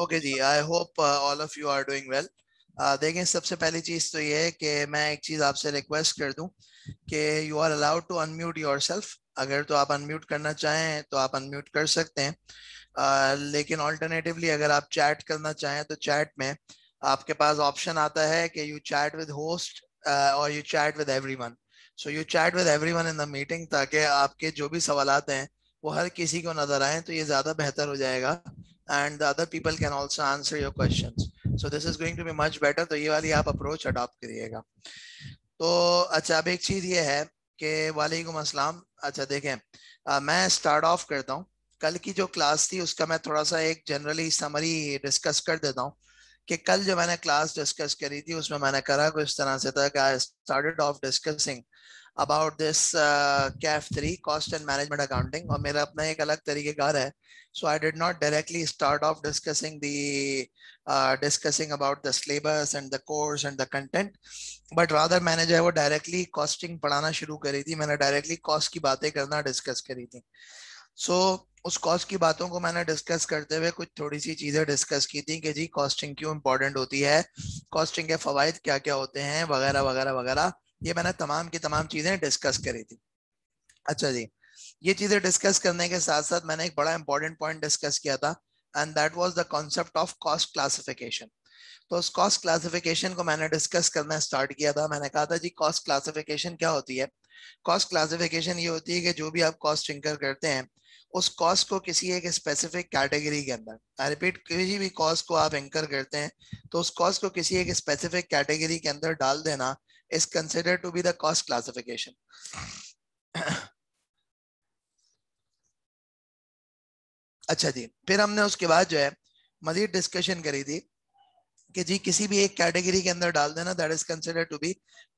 Okay ji I hope all of you are doing well देखें सबसे पहली चीज़ तो ये है कि मैं एक चीज़ आपसे रिक्वेस्ट कर दूं कि you are allowed to unmute yourself अगर तो आप अनम्यूट करना चाहें तो आप अनम्यूट कर सकते हैं uh, लेकिन ऑल्टरनेटिवली अगर आप चैट करना चाहें तो चैट में आपके पास ऑप्शन आता है कि यू चैट विद होस्ट और you chat with every so you chat with every in the meeting ताकि आपके जो भी सवाल हैं वो हर किसी को नजर आए तो ये ज़्यादा बेहतर हो जाएगा and the other people can also answer your questions. So this is going to be much better. तो ये वाली आप approach adopt करिएगा तो अच्छा अब एक चीज़ ये है कि वालेकुम अस्सलाम अच्छा देखें आ, मैं स्टार्ट ऑफ करता हूँ कल की जो क्लास थी उसका मैं थोड़ा सा एक जनरली समरी डिस्कस कर देता हूँ कि कल जो मैंने क्लास डिस्कस करी थी उसमें मैंने करा कुछ तरह से था कि I started off discussing about this CAF three cost and management accounting और मेरा अपना एक अलग तरीकेकार है so I did not directly start off discussing the discussing about the syllabus and the course and the content but but मैंने जो है वो डायरेक्टली कॉस्टिंग पढ़ाना शुरू करी थी मैंने डायरेक्टली कॉस्ट की बातें करना डिस्कस करी थी so उस कॉस्ट की बातों को मैंने डिस्कस करते हुए कुछ थोड़ी सी चीज़ें डिस्कस की थी कि जी कॉस्टिंग क्यों इम्पोर्टेंट होती है कॉस्टिंग के फ़वाद क्या क्या होते हैं वगैरह वगैरह वगैरह ये मैंने तमाम की तमाम चीज़ें डिस्कस करी थी अच्छा जी ये चीज़ें डिस्कस करने के साथ साथ मैंने एक बड़ा इंपॉर्टेंट पॉइंट डिस्कस किया था and that was the concept of cost classification तो उस कॉस्ट क्लासिफिकेशन को मैंने डिस्कस करना स्टार्ट किया था मैंने कहा था जी कॉस्ट क्लासिफिकेशन क्या होती है कॉस्ट क्लासिफिकेशन ये होती है कि जो भी आप कॉस्ट इंकर करते हैं उस कॉस्ट को किसी एक स्पेसिफिक कैटेगरी के अंदर आई रिपीट किसी भी कॉस्ट को आप इंकर करते हैं तो उस कॉस्ट को किसी एक स्पेसिफिक कैटेगरी के अंदर डाल देना is considered to be the cost classification. अच्छा जी फिर हमने उसके बाद जो है मजीद डिस्कशन करी थी कि जी किसी भी एक कैटेगरी के अंदर डाल देना that is consider to be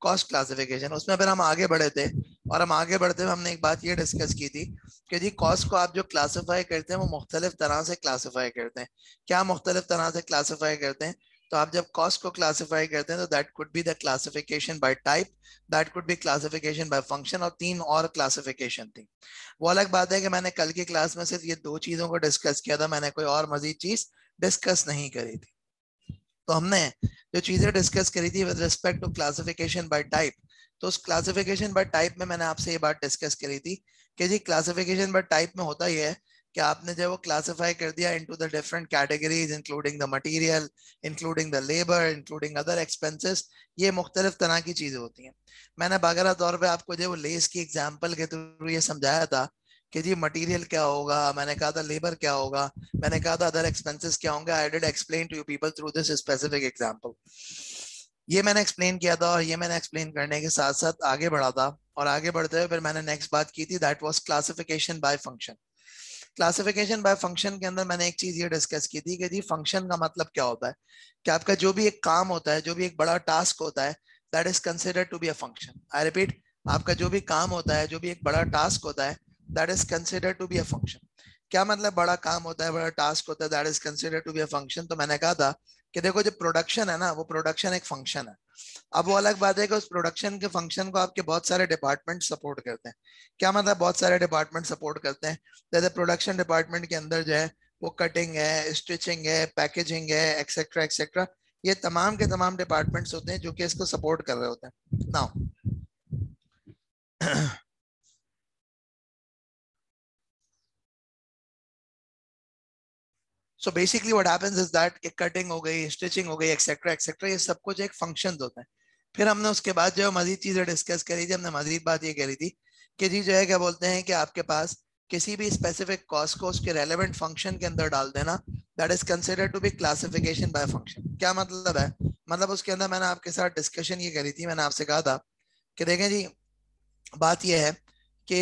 cost classification उसमें फिर हम आगे बढ़े थे और हम आगे बढ़ते हुए हमने एक बात ये डिस्कस की थी कि जी कॉस्ट को आप जो क्लासीफाई करते हैं वो मुख्तलिफ तरह से क्लासीफाई करते हैं क्या मुख्तलिफ तरह से क्लासीफाई करते हैं तो आप जब कॉस्ट को क्लासिफाई करते हैं तो that could be the classification by type that could be classification by function और तीन और क्लासिफिकेशन थी वो अलग बात है कि मैंने कल की क्लास में सिर्फ ये दो चीज़ों को डिस्कस किया था मैंने कोई और मजीद चीज़ डिस्कस नहीं करी थी तो हमने जो चीज़ें डिस्कस करी थी with respect to classification by type तो उस क्लासिफिकेशन बाय टाइप में मैंने आपसे ये बात डिस्कस करी थी कि जी क्लासिफिकेशन बाय टाइप में होता यह है कि आपने जो वो क्लासिफाई कर दिया into the different categories including the material including the labour including other expenses ये मुख्तलिफ तरह की चीज़ें होती हैं मैंने बागरा तौर पे आपको जो लेस की एग्जांपल के थ्रू ये समझाया था कि जी मटेरियल क्या होगा मैंने कहा था लेबर क्या होगा मैंने कहा था अदर एक्सपेंसेस क्या होंगे I did explain to you people through this specific example ये मैंने एक्सप्लेन किया था और ये मैंने एक्सप्लेन करने के साथ साथ आगे बढ़ा था और आगे बढ़ते हुए फिर मैंने नेक्स्ट बात की थी that was classification by function classification by function के अंदर मैंने एक चीज ये डिस्कस की थी कि जी फंक्शन का मतलब क्या होता है कि आपका जो भी एक काम होता है जो भी एक बड़ा टास्क होता है that is considered to be a function I repeat आपका जो भी काम होता है जो भी एक बड़ा टास्क होता है that is considered to be a function क्या मतलब बड़ा काम होता है बड़ा टास्क होता है that is consider to be a function तो मैंने कहा था कि देखो जो प्रोडक्शन है ना वो प्रोडक्शन एक फंक्शन है अब वो अलग बात है कि उस प्रोडक्शन के फंक्शन को आपके बहुत सारे डिपार्टमेंट सपोर्ट करते हैं क्या मतलब बहुत सारे डिपार्टमेंट सपोर्ट करते हैं जैसे प्रोडक्शन डिपार्टमेंट के अंदर जो है वो कटिंग है स्टिचिंग है पैकेजिंग है एक्सेट्रा एक्सेट्रा ये तमाम के तमाम डिपार्टमेंट्स होते हैं जो कि इसको सपोर्ट कर रहे होते हैं नाउ सो बेसिकली वट है इज दैट एक कटिंग हो गई स्टिचिंग हो गई एक्सेट्रा एक्सेट्रा ये सब कुछ एक फंक्शन होते हैं फिर हमने उसके बाद जो है मजीद चीज़ें डिस्कस करी थी हमने मजीद बात ये करी थी कि जी जो है क्या बोलते हैं कि आपके पास किसी भी स्पेसिफिक कॉस्ट को उसके रेलिवेंट फंक्शन के अंदर डाल देना that is consider to be classification by function क्या मतलब है मतलब उसके अंदर मैंने आपके साथ डिस्कशन ये करी थी मैंने आपसे कहा था कि देखें जी बात यह है कि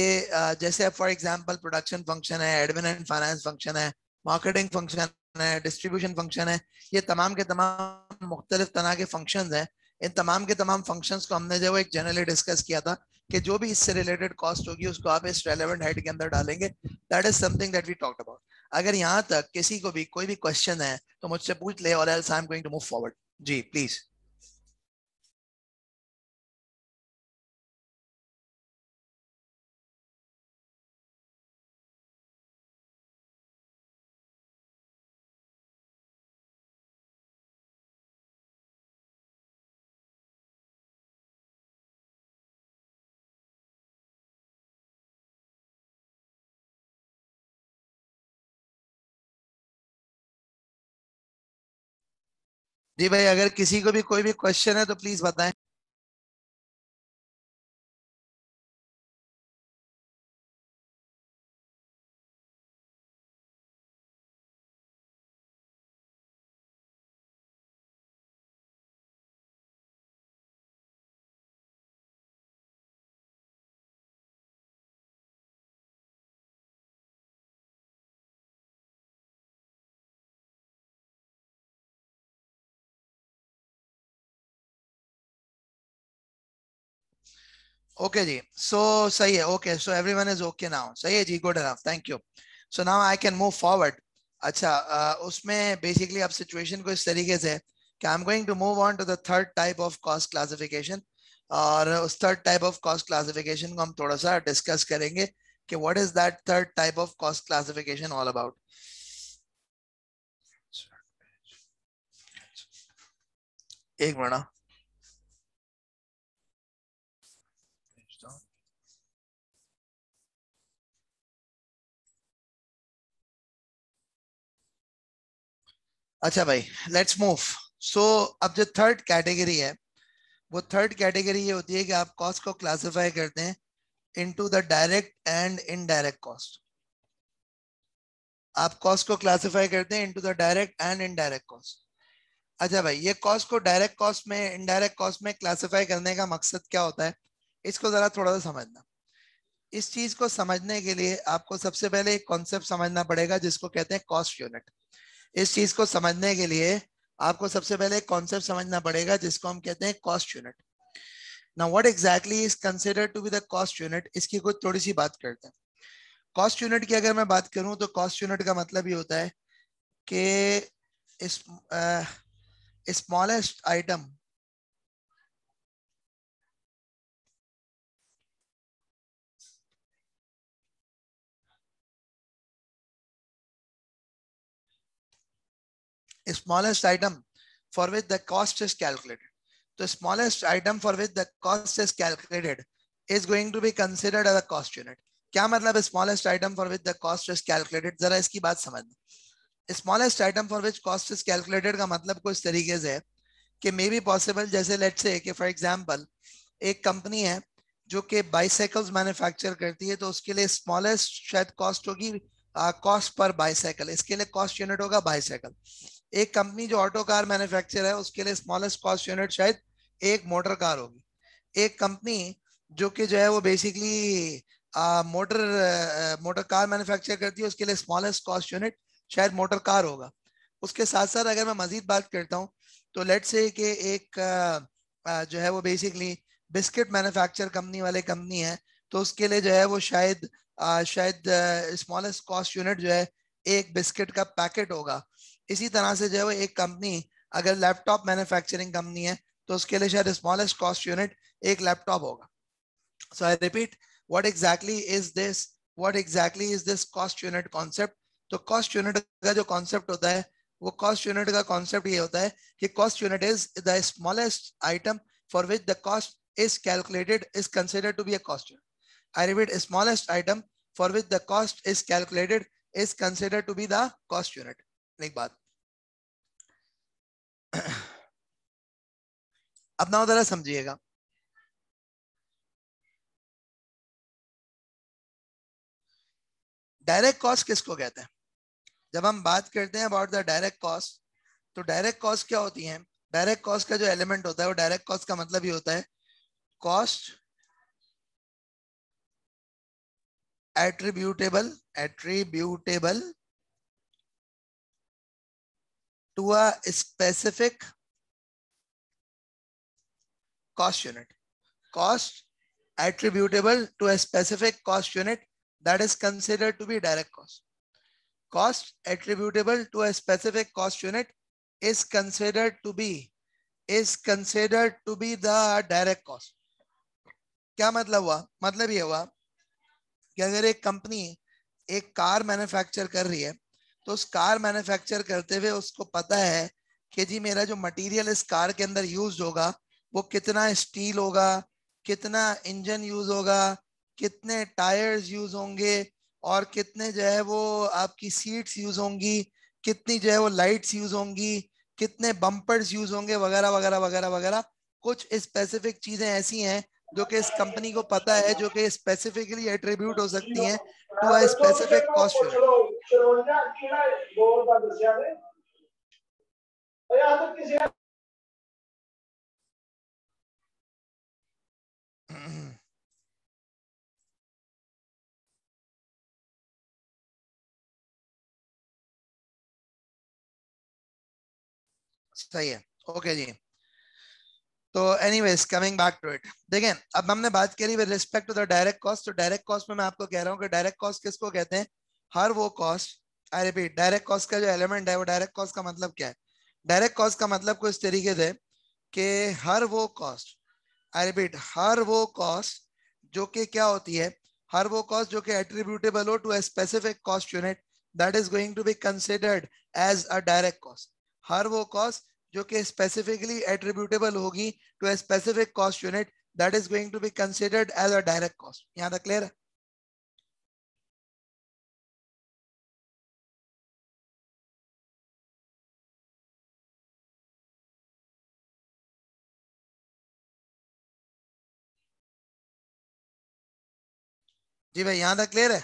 जैसे फॉर एग्जाम्पल प्रोडक्शन फंक्शन है एडमिन एंड फाइनेंस फंक्शन है मार्केटिंग फंक्शन है डिस्ट्रीब्यूशन फंक्शन है ये तमाम के तमाम मुख्तलिफ तरह के फंक्शन है इन तमाम के तमाम फंक्शन को हमने जो एक जनरली डिस्कस किया था कि जो भी इससे रिलेटेड कॉस्ट होगी उसको आप इस रेलेवेंट हेड के अंदर डालेंगे that is something that we talked about अगर यहाँ तक किसी को भी कोई भी क्वेश्चन है तो मुझसे पूछ ले और I am going to move forward जी प्लीज़ जी भाई अगर किसी को भी कोई भी क्वेश्चन है तो प्लीज बताएं okay ji so sahi hai okay so everyone is okay now sahi hai ji good enough thank you so now i can move forward अच्छा उसमें बेसिकली अब सिचुएशन को इस तरीके से कि I am going to move on to the third type of cost classification और उस third type of cost classification को हम थोड़ा सा डिस्कस करेंगे कि what is that third type of cost classification all about एक मिनट अच्छा भाई लेट्स मूव सो अब जो थर्ड कैटेगरी है वो थर्ड कैटेगरी ये होती है कि आप कॉस्ट को क्लासिफाई करते हैं into the direct and indirect cost आप कॉस्ट को क्लासिफाई करते हैं into the direct and indirect cost अच्छा भाई ये कॉस्ट को डायरेक्ट कॉस्ट में इनडायरेक्ट कॉस्ट में क्लासीफाई करने का मकसद क्या होता है इसको जरा थोड़ा सा समझना इस चीज को समझने के लिए आपको सबसे पहले एक कॉन्सेप्ट समझना पड़ेगा जिसको कहते हैं कॉस्ट यूनिट इस चीज को समझने के लिए आपको सबसे पहले एक कॉन्सेप्ट समझना पड़ेगा जिसको हम कहते हैं कॉस्ट यूनिट ना what exactly is consider to be the cost unit इसकी कुछ थोड़ी सी बात करते हैं कॉस्ट यूनिट की अगर मैं बात करूं तो कॉस्ट यूनिट का मतलब ये होता है कि smallest item smallest item for which the cost is calculated. The smallest item for which the cost is calculated is going to be considered as a cost unit. kya matlab मतलब smallest item for which the cost is calculated? जरा इसकी बात समझना smallest item for which cost is calculated ka matlab kuch tarike se hai ki may be possible jaise let's say ki for example ek company hai जो कि bicycles manufacture करती है तो उसके लिए स्मॉलेस्ट शायद कॉस्ट होगी कॉस्ट पर बाइसाइकिल इसके लिए कॉस्ट यूनिट होगा बाइसाइकिल एक कंपनी जो ऑटो कार मैन्युफैक्चर है उसके लिए स्मॉलेस्ट कॉस्ट यूनिट शायद एक मोटर कार होगी एक कंपनी जो कि जो है वो basically motor motor car manufacture करती है उसके लिए स्मॉलेस्ट कॉस्ट यूनिट शायद मोटर कार होगा उसके साथ साथ अगर मैं मजीद बात करता हूँ तो लेट से कि एक आ, जो है वो बेसिकली बिस्किट मैन्युफैक्चर कंपनी वाले कंपनी है तो उसके लिए जो है वो शायद आ, शायद स्मॉलेस्ट कॉस्ट यूनिट जो है एक बिस्किट का पैकेट होगा इसी तरह से जो है एक कंपनी अगर लैपटॉप मैन्युफैक्चरिंग कंपनी है तो उसके लिए शायद स्मॉलेस्ट कॉस्ट यूनिट एक लैपटॉप होगा so I repeat what exactly is this what exactly is this cost unit concept तो कॉस्ट यूनिट का जो कॉन्सेप्ट होता है वो कॉस्ट यूनिट का कॉन्सेप्ट ये होता है कि cost unit is the smallest item for which the cost is calculated is considered to be a cost unit I repeat smallest item for which the cost is calculated is considered to be the cost unit एक बात अपना जरा समझिएगा direct cost किसको कहते हैं जब हम बात करते हैं अबाउट द डायरेक्ट कॉस्ट तो डायरेक्ट कॉस्ट क्या होती है डायरेक्ट कॉस्ट का जो एलिमेंट होता है वो डायरेक्ट कॉस्ट का मतलब ही होता है cost attributable attributable to a specific cost unit. Cost attributable to a specific cost unit that is considered to be direct cost. Cost attributable to a specific cost unit is considered to be is considered to be the direct cost. क्या मतलब हुआ मतलब ये हुआ कि अगर एक company एक कार मैन्युफैक्चर कर रही है तो उस कार मैन्युफैक्चर करते हुए उसको पता है कि जी मेरा जो मटेरियल इस कार के अंदर यूज होगा वो कितना स्टील होगा कितना इंजन यूज होगा कितने टायर्स यूज होंगे और कितने जो है वो आपकी सीट्स यूज होंगी कितनी जो है वो लाइट्स यूज होंगी कितने बम्पर्स यूज होंगे वगैरह वगैरह वगैरह वगैरह कुछ स्पेसिफिक चीजें ऐसी हैं जो कि इस कंपनी को पता है जो कि स्पेसिफिकली एट्रीब्यूट हो सकती हैं टू अ स्पेसिफिक कॉस्ट सही है ओके जी तो anyways coming back to it देखें अब हमने बात करी with respect to the direct cost तो डायरेक्ट कॉस्ट में मैं आपको कह रहा हूँ कि डायरेक्ट कॉस्ट किसको कहते हैं हर वो cost I repeat direct cost का जो एलिमेंट है वो डायरेक्ट कॉस्ट का मतलब क्या है डायरेक्ट कॉस्ट का मतलब कुछ तरीके से कि हर वो कॉस्ट आई रिपीट हर वो कॉस्ट जो कि क्या होती है हर वो कॉस्ट जो कि एट्रीब्यूटेबल हो to a specific cost unit that is going to be considered as a direct cost हर वो कॉस्ट जो कि स्पेसिफिकली एट्रीब्यूटेबल होगी to a specific cost unit that is going to be considered as a direct cost यहां तक clear है जी भाई यहां तक क्लियर है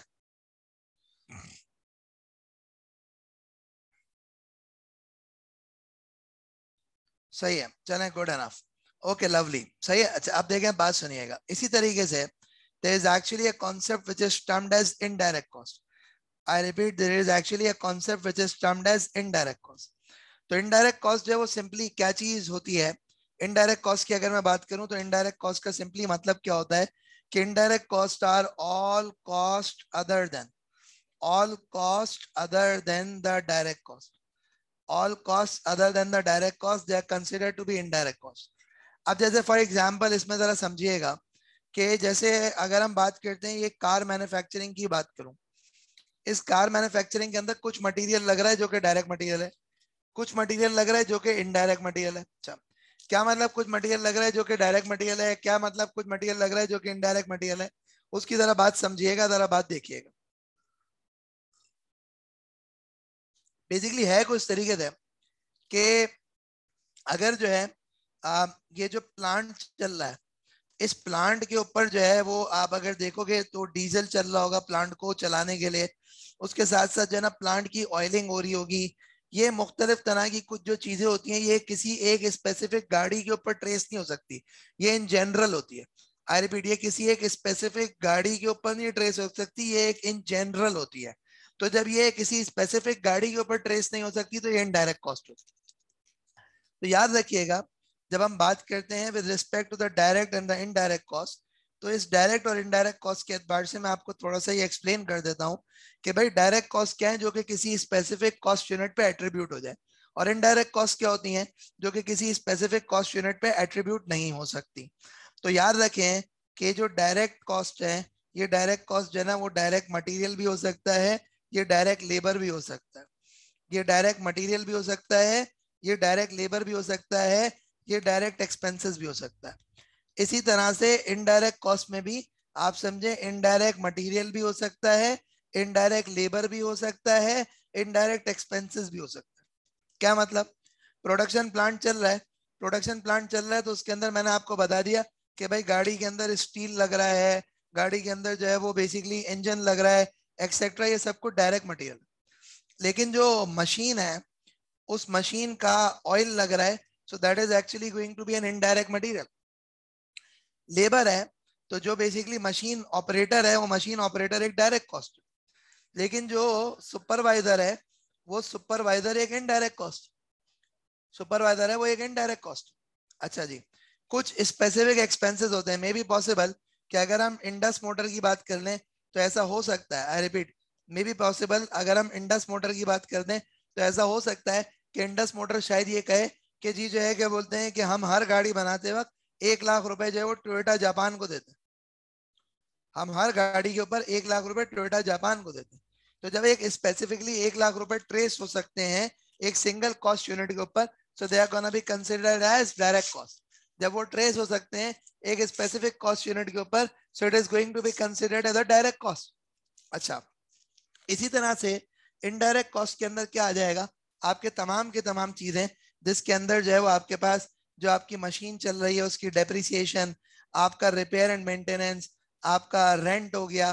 सही है चले गुड एनफ ओके लवली सही है अच्छा आप देखें बात सुनिएगा इसी तरीके से there is actually a concept which is termed as indirect cost I repeat there is actually a concept which is termed as indirect cost तो इनडायरेक्ट कॉस्ट जो है वो सिंपली क्या चीज होती है इनडायरेक्ट कॉस्ट की अगर मैं बात करूं तो इनडायरेक्ट कॉस्ट का सिंपली मतलब क्या होता है कि indirect cost are all cost other than all cost other than the direct cost all costs other than the direct cost they are considered to be indirect cost अब जैसे for example इसमें जरा समझिएगा कि जैसे अगर हम बात करते हैं ये कार manufacturing की बात करूं इस कार manufacturing के अंदर कुछ material लग रहा है जो कि डायरेक्ट material है कुछ material लग रहा है जो कि इनडायरेक्ट material है अच्छा क्या मतलब कुछ मटेरियल लग रहा है जो कि डायरेक्ट मटेरियल है क्या मतलब कुछ मटेरियल लग रहा है जो कि इनडायरेक्ट मटेरियल है उसकी जरा बात समझिएगा जरा बात देखिएगा बेसिकली है कुछ तरीके से कि अगर जो है आ, ये जो प्लांट चल रहा है इस प्लांट के ऊपर जो है वो आप अगर देखोगे तो डीजल चल रहा होगा प्लांट को चलाने के लिए उसके साथ साथ जो है ना प्लांट की ऑयलिंग हो रही होगी ये मुख्तलिफ तरह की कुछ जो चीज़ें होती हैं ये किसी एक स्पेसिफिक गाड़ी के ऊपर ट्रेस नहीं हो सकती ये इन जनरल होती है आई रिपीट ये किसी एक स्पेसिफिक गाड़ी के ऊपर नहीं ट्रेस हो सकती ये एक इन जनरल होती है तो जब ये किसी स्पेसिफिक गाड़ी के ऊपर ट्रेस नहीं हो सकती तो ये इनडायरेक्ट कॉस्ट होती तो याद रखिएगा जब हम बात करते हैं with respect to the direct and the indirect cost तो इस डायरेक्ट और इनडायरेक्ट कॉस्ट के एतबार से मैं आपको थोड़ा सा ये एक्सप्लेन कर देता हूँ कि भाई डायरेक्ट कॉस्ट क्या है जो कि किसी स्पेसिफिक कॉस्ट यूनिट पे एट्रीब्यूट हो जाए और इनडायरेक्ट कॉस्ट क्या होती है जो कि किसी स्पेसिफिक कॉस्ट यूनिट पे एट्रीब्यूट नहीं हो सकती तो याद रखें कि जो डायरेक्ट कॉस्ट है ये डायरेक्ट कॉस्ट जो है ना वो डायरेक्ट मटीरियल भी हो सकता है ये डायरेक्ट लेबर भी हो सकता है ये डायरेक्ट मटेरियल भी हो सकता है ये डायरेक्ट लेबर भी हो सकता है ये डायरेक्ट एक्सपेंसेस भी हो सकता है इसी तरह से इनडायरेक्ट कॉस्ट में भी आप समझे इनडायरेक्ट मटेरियल भी हो सकता है इनडायरेक्ट लेबर भी हो सकता है इनडायरेक्ट एक्सपेंसेस भी हो सकता है क्या मतलब प्रोडक्शन प्लांट चल रहा है प्रोडक्शन प्लांट चल रहा है तो उसके अंदर मैंने आपको बता दिया कि भाई गाड़ी के अंदर स्टील लग रहा है गाड़ी के अंदर जो है वो बेसिकली इंजन लग रहा है एक्सेट्रा ये सब कुछ डायरेक्ट मटेरियल लेकिन जो मशीन है उस मशीन का ऑयल लग रहा है so that is actually going to be an indirect material labour है तो जो बेसिकली मशीन ऑपरेटर है वो मशीन ऑपरेटर एक डायरेक्ट कॉस्ट लेकिन जो सुपरवाइजर है वो सुपरवाइजर एक इनडायरेक्ट कॉस्ट सुपरवाइजर है वो एक इनडायरेक्ट कॉस्ट अच्छा जी कुछ स्पेसिफिक एक्सपेंसेस होते हैं मे बी पॉसिबल कि अगर हम इंडस मोटर की बात कर लें तो ऐसा हो सकता है I repeat may be possible अगर हम इंडस मोटर की बात कर दें तो ऐसा हो सकता है कि इंडस मोटर शायद ये कहे कि जी जो है क्या बोलते हैं कि हम हर गाड़ी बनाते वक्त एक लाख रुपए जो है वो टोयोटा जापान को देते हैं हम हर गाड़ी के ऊपर एक लाख रुपए टोयोटा जापान को देते हैं तो जब एक स्पेसिफिकली एक लाख रुपए ट्रेस हो सकते हैं एक सिंगल कॉस्ट यूनिट के ऊपर so they are gonna be considered as direct cost जब वो ट्रेस हो सकते हैं एक स्पेसिफिक कॉस्ट यूनिट के ऊपर so it is going to be considered as a direct cost अच्छा इसी तरह से इनडायरेक्ट कॉस्ट के अंदर क्या आ जाएगा आपके तमाम के तमाम चीजें जिसके अंदर जो है वो आपके पास जो आपकी मशीन चल रही है उसकी डेप्रिसिएशन आपका रिपेयर एंड मेंटेनेंस आपका रेंट हो गया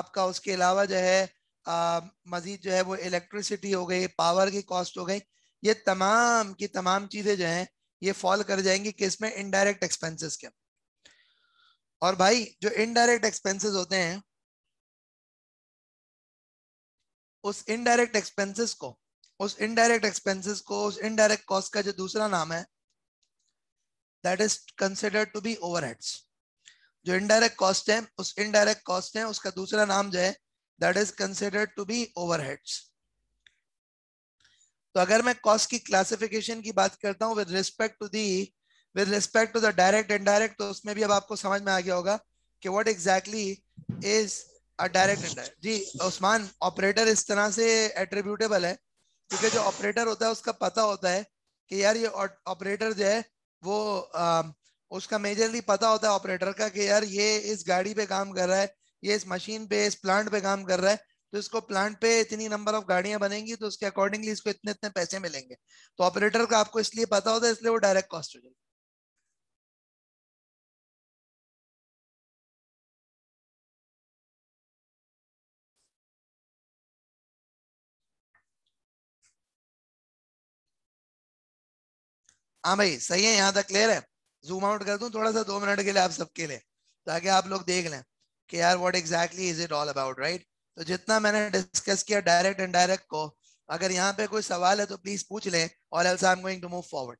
आपका उसके अलावा जो है मजीद जो है वो इलेक्ट्रिसिटी हो गई पावर की कॉस्ट हो गई ये तमाम की तमाम चीज़ें जो हैं ये फॉल कर जाएंगे किस में इनडायरेक्ट एक्सपेंसेस के और भाई जो इनडायरेक्ट एक्सपेंसेस होते हैं उस इनडायरेक्ट एक्सपेंसेस को उस इनडायरेक्ट एक्सपेंसेस को उस इनडायरेक्ट कॉस्ट का जो दूसरा नाम है that is considered to be overheads जो इनडायरेक्ट कॉस्ट है उस इनडायरेक्ट कॉस्ट है उसका दूसरा नाम जो है that is considered to be overheads तो अगर मैं कॉस्ट की क्लासिफिकेशन की बात करता हूँ with respect to the with respect to the direct and direct तो उसमें भी अब आपको समझ में आ गया होगा कि what exactly is a direct and direct जी उस्मान ऑपरेटर इस तरह से एट्रीब्यूटेबल है क्योंकि जो ऑपरेटर होता है उसका पता होता है कि यार ये ऑपरेटर जो है वो आ, उसका मेजरली पता होता है ऑपरेटर का कि यार ये इस गाड़ी पे काम कर रहा है ये इस मशीन पे इस प्लांट पे काम कर रहा है तो इसको प्लांट पे इतनी नंबर ऑफ गाड़ियां बनेंगी तो उसके अकॉर्डिंगली इसको इतने इतने पैसे मिलेंगे तो ऑपरेटर का आपको इसलिए पता होता है इसलिए वो डायरेक्ट कॉस्ट हो जाएगी हाँ भाई सही है यहाँ तक क्लियर है जूम आउट कर दू थोड़ा सा दो मिनट के लिए आप सबके लिए ताकि आप लोग देख लें कि यार what exactly is it all about right तो जितना मैंने डिस्कस किया डायरेक्ट एंड डायरेक्ट को अगर यहाँ पे कोई सवाल है तो प्लीज पूछ लें और else I am going to move forward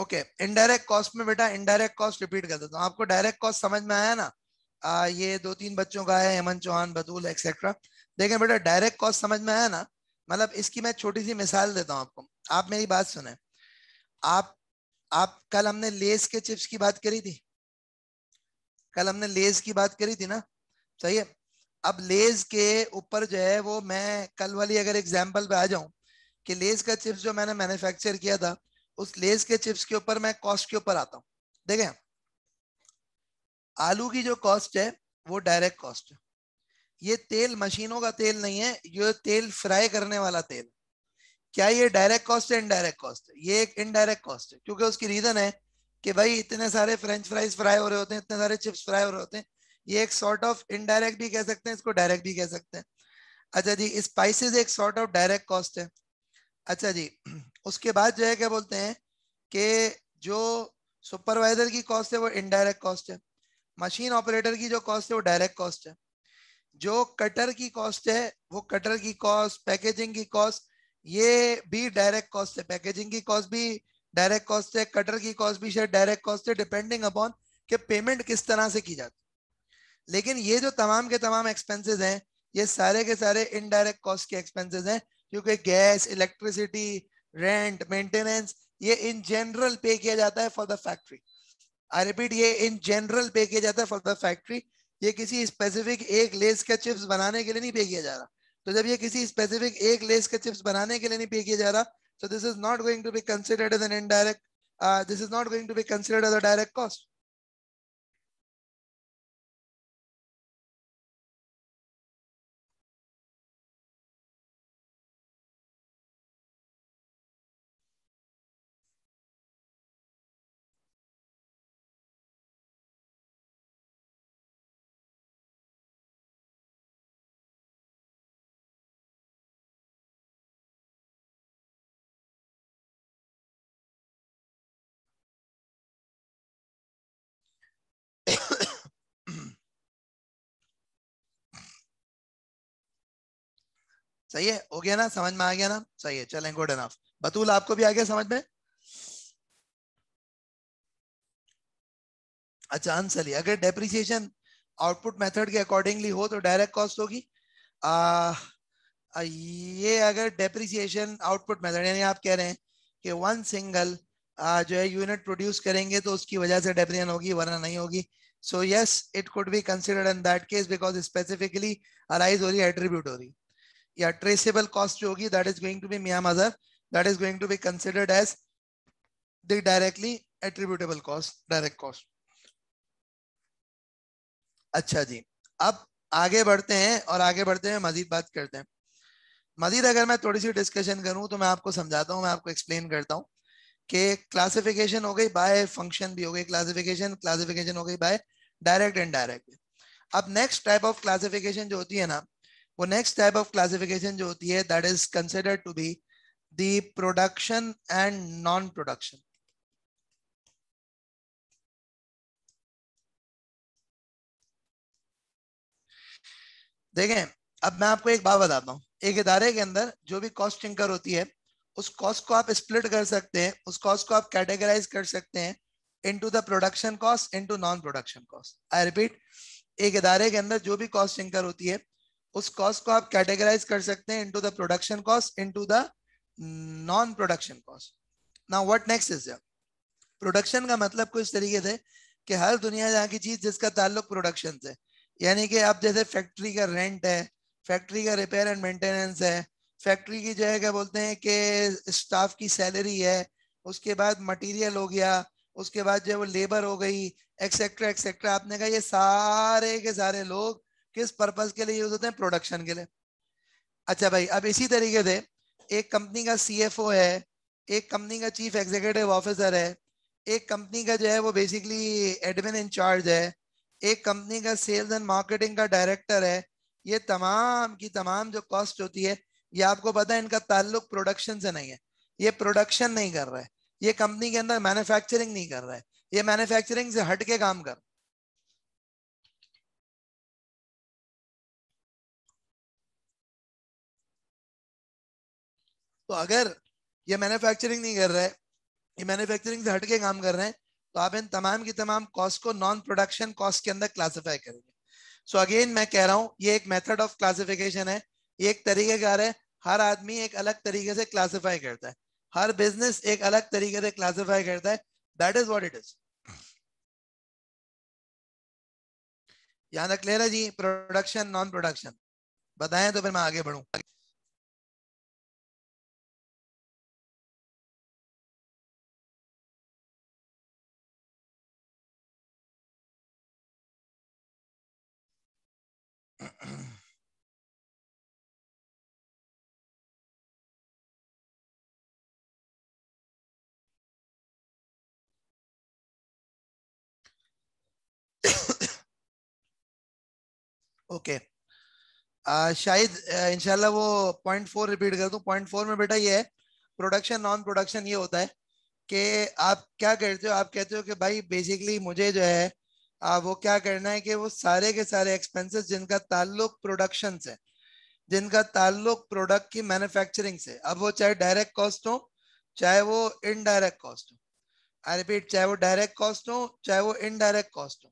okay indirect cost में बेटा इनडायरेक्ट कॉस्ट रिपीट कर देता हूँ आपको डायरेक्ट कॉस्ट समझ में आया ना आ, ये दो तीन बच्चों का है हेमंत चौहान बतूल एक्सेट्रा देखें बेटा डायरेक्ट कॉस्ट समझ में आया ना मतलब इसकी मैं छोटी सी मिसाल देता हूँ आपको आप मेरी बात सुने आप आप कल हमने लेस के चिप्स की बात करी थी कल हमने लेस की बात करी थी ना सही है अब लेस के ऊपर जो है वो मैं कल वाली अगर एग्जाम्पल पे आ जाऊं कि लेस का चिप्स जो मैंने मैन्युफैक्चर किया था उस लेस के चिप्स के ऊपर मैं कॉस्ट के ऊपर आता हूँ देखें आलू की जो कॉस्ट है वो डायरेक्ट कॉस्ट है ये तेल मशीनों का तेल नहीं है ये तेल फ्राई करने वाला तेल क्या ये डायरेक्ट कॉस्ट है इनडायरेक्ट कॉस्ट है ये एक इनडायरेक्ट कॉस्ट है क्योंकि उसकी रीजन है कि भाई इतने सारे फ्रेंच फ्राइज फ्राई हो रहे होते हैं इतने सारे चिप्स फ्राई हो रहे होते हैं ये एक सॉर्ट ऑफ इनडायरेक्ट भी कह सकते हैं इसको डायरेक्ट भी कह सकते हैं अच्छा जी स्पाइसिस एक सॉर्ट ऑफ डायरेक्ट कॉस्ट है अच्छा जी उसके बाद जो है क्या बोलते हैं कि जो सुपरवाइजर की कॉस्ट है वो इनडायरेक्ट कॉस्ट है मशीन ऑपरेटर की जो कॉस्ट है वो डायरेक्ट कॉस्ट है जो कटर की कॉस्ट है वो कटर की कॉस्ट पैकेजिंग की कॉस्ट ये भी डायरेक्ट कॉस्ट है पैकेजिंग की कॉस्ट भी डायरेक्ट कॉस्ट है कटर की कॉस्ट भी शायद डायरेक्ट कॉस्ट है डिपेंडिंग अपॉन कि पेमेंट किस तरह से की जाती लेकिन ये जो तमाम के तमाम एक्सपेंसेस हैं ये सारे के सारे इनडायरेक्ट कॉस्ट के एक्सपेंसेस हैं क्योंकि गैस इलेक्ट्रिसिटी रेंट मेंटेनेंस ये इन जनरल पे किया जाता है for the factory I repeat ये इन जनरल पे किया जाता है फॉर द फैक्ट्री ये किसी स्पेसिफिक एक लेस का चिप्स बनाने के लिए नहीं पे किया जा रहा तो जब ये किसी स्पेसिफिक एक लेस का चिप्स बनाने के लिए नहीं पे किया जा रहा तो this is not going to be considered as an indirect this is not going to be considered as a direct cost सही है हो गया ना समझ में आ गया ना सही है चलें गुड एनफ बतूल आपको भी आ गया समझ में अच्छा अंसली अगर डेप्रिसिएशन आउटपुट मेथड के अकॉर्डिंगली हो तो डायरेक्ट कॉस्ट होगी ये अगर डेप्रिसिएशन आउटपुट मेथड यानी आप कह रहे हैं कि वन सिंगल जो है यूनिट प्रोड्यूस करेंगे तो उसकी वजह से डेप्रिसिएशन होगी वरना नहीं होगी so yes it could be considered in that case because specifically arise हो रही है एट्रीब्यूट हो रही या ट्रेसेबल कॉस्ट जो होगी that is going to be मिया मजहर that is going to be considered as the directly attributable cost direct cost अच्छा जी अब आगे बढ़ते हैं और आगे बढ़ते हुए मजीद बात करते हैं मजीद अगर मैं थोड़ी सी डिस्कशन करूं तो मैं आपको समझाता हूं मैं आपको एक्सप्लेन करता हूं कि क्लासिफिकेशन हो गई बाय फंक्शन भी हो गई क्लासिफिकेशन क्लासिफिकेशन हो गई बाय डायरेक्ट एंड डायरेक्ट अब नेक्स्ट टाइप ऑफ क्लासिफिकेशन जो होती है ना वो नेक्स्ट टाइप ऑफ क्लासिफिकेशन जो होती है that is considered to be the production and non production देखें अब मैं आपको एक बात बताता हूँ एक इदारे के अंदर जो भी कॉस्ट इंकर होती है उस कॉस्ट को आप स्प्लिट कर सकते हैं उस कॉस्ट को आप कैटेगराइज कर सकते हैं into the production cost into non production cost I repeat एक इदारे के अंदर जो भी कॉस्ट इंकर होती है उस कॉस्ट को आप कैटेगराइज कर सकते हैं into the production cost into the non production cost now what next is production का मतलब कुछ तरीके से कि हर दुनिया जहाँ की चीज जिसका ताल्लुक प्रोडक्शन से यानी कि आप जैसे फैक्ट्री का रेंट है फैक्ट्री का रिपेयर एंड मेंटेनेंस है फैक्ट्री की जो है क्या बोलते हैं कि स्टाफ की सैलरी है उसके बाद मटेरियल हो गया उसके बाद जो है वो लेबर हो गई एक्सेट्रा एक्सेट्रा आपने कहा ये सारे के सारे लोग किस पर्पज के लिए यूज होते हैं प्रोडक्शन के लिए अच्छा भाई अब इसी तरीके से एक कंपनी का सी है एक कंपनी का चीफ एग्जीक्यूटिव ऑफिसर है एक कंपनी का जो है वो बेसिकली एडमिन इंचार्ज है एक कंपनी का सेल्स एंड मार्केटिंग का डायरेक्टर है ये तमाम की तमाम जो कॉस्ट होती है ये आपको पता है इनका ताल्लुक प्रोडक्शन से नहीं है ये प्रोडक्शन नहीं कर रहा है ये कंपनी के अंदर मैन्युफैक्चरिंग नहीं कर रहा है ये मैन्युफैक्चरिंग से हट के काम कर तो अगर ये मैन्युफैक्चरिंग नहीं कर रहे है ये मैन्युफैक्चरिंग से हटके काम कर रहे हैं तो आप इन तमाम की तमाम कॉस्ट को नॉन प्रोडक्शन कॉस्ट के अंदर क्लासीफाई करेंगे सो so अगेन मैं कह रहा हूँ ये एक मेथड ऑफ क्लासिफिकेशन है ये एक का है हर आदमी एक अलग तरीके से क्लासिफाई करता है हर बिजनेस एक अलग तरीके से क्लासिफाई करता है that is what it is यहां तक ले रहा जी प्रोडक्शन नॉन प्रोडक्शन बताएं तो फिर मैं आगे बढ़ू ओके शायद इनशाला वो पॉइंट फोर रिपीट कर दूँ पॉइंट फोर में बेटा ये है प्रोडक्शन नॉन प्रोडक्शन ये होता है कि आप क्या करते हो आप कहते हो कि भाई बेसिकली मुझे जो है आ, वो क्या करना है कि वो सारे के सारे एक्सपेंसेस जिनका ताल्लुक प्रोडक्शन से जिनका ताल्लुक प्रोडक्ट की मैन्युफैक्चरिंग से अब वो चाहे डायरेक्ट कॉस्ट हो चाहे वो इनडायरेक्ट कॉस्ट हो आई रिपीट चाहे वो डायरेक्ट कॉस्ट हो चाहे वो इनडायरेक्ट कॉस्ट हो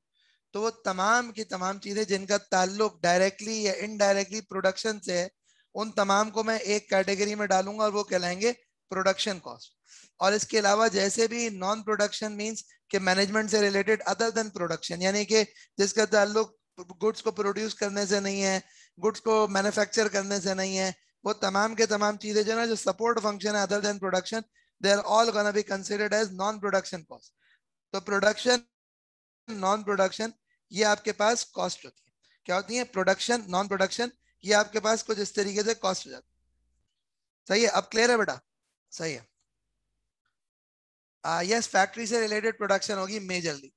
तो वो तमाम की तमाम चीज़ें जिनका ताल्लुक डायरेक्टली या इनडायरेक्टली प्रोडक्शन से है उन तमाम को मैं एक कैटेगरी में डालूंगा और वो कहलाएंगे प्रोडक्शन कॉस्ट और इसके अलावा जैसे भी नॉन प्रोडक्शन मीन्स के मैनेजमेंट से रिलेटेड अदर देन प्रोडक्शन यानी कि जिसका ताल्लुक गुड्स को प्रोड्यूस करने से नहीं है गुड्स को मैन्युफैक्चर करने से नहीं है वो तमाम के तमाम चीज़ें जो ना जो सपोर्ट फंक्शन है other than production they are all gonna be considered as non production cost तो प्रोडक्शन नॉन प्रोडक्शन ये आपके पास कॉस्ट होती है क्या होती है प्रोडक्शन नॉन प्रोडक्शन ये आपके पास कुछ इस तरीके से कॉस्ट हो जाती है सही है अब क्लियर है बेटा सही है यस फैक्ट्री से रिलेटेड प्रोडक्शन होगी मेजरली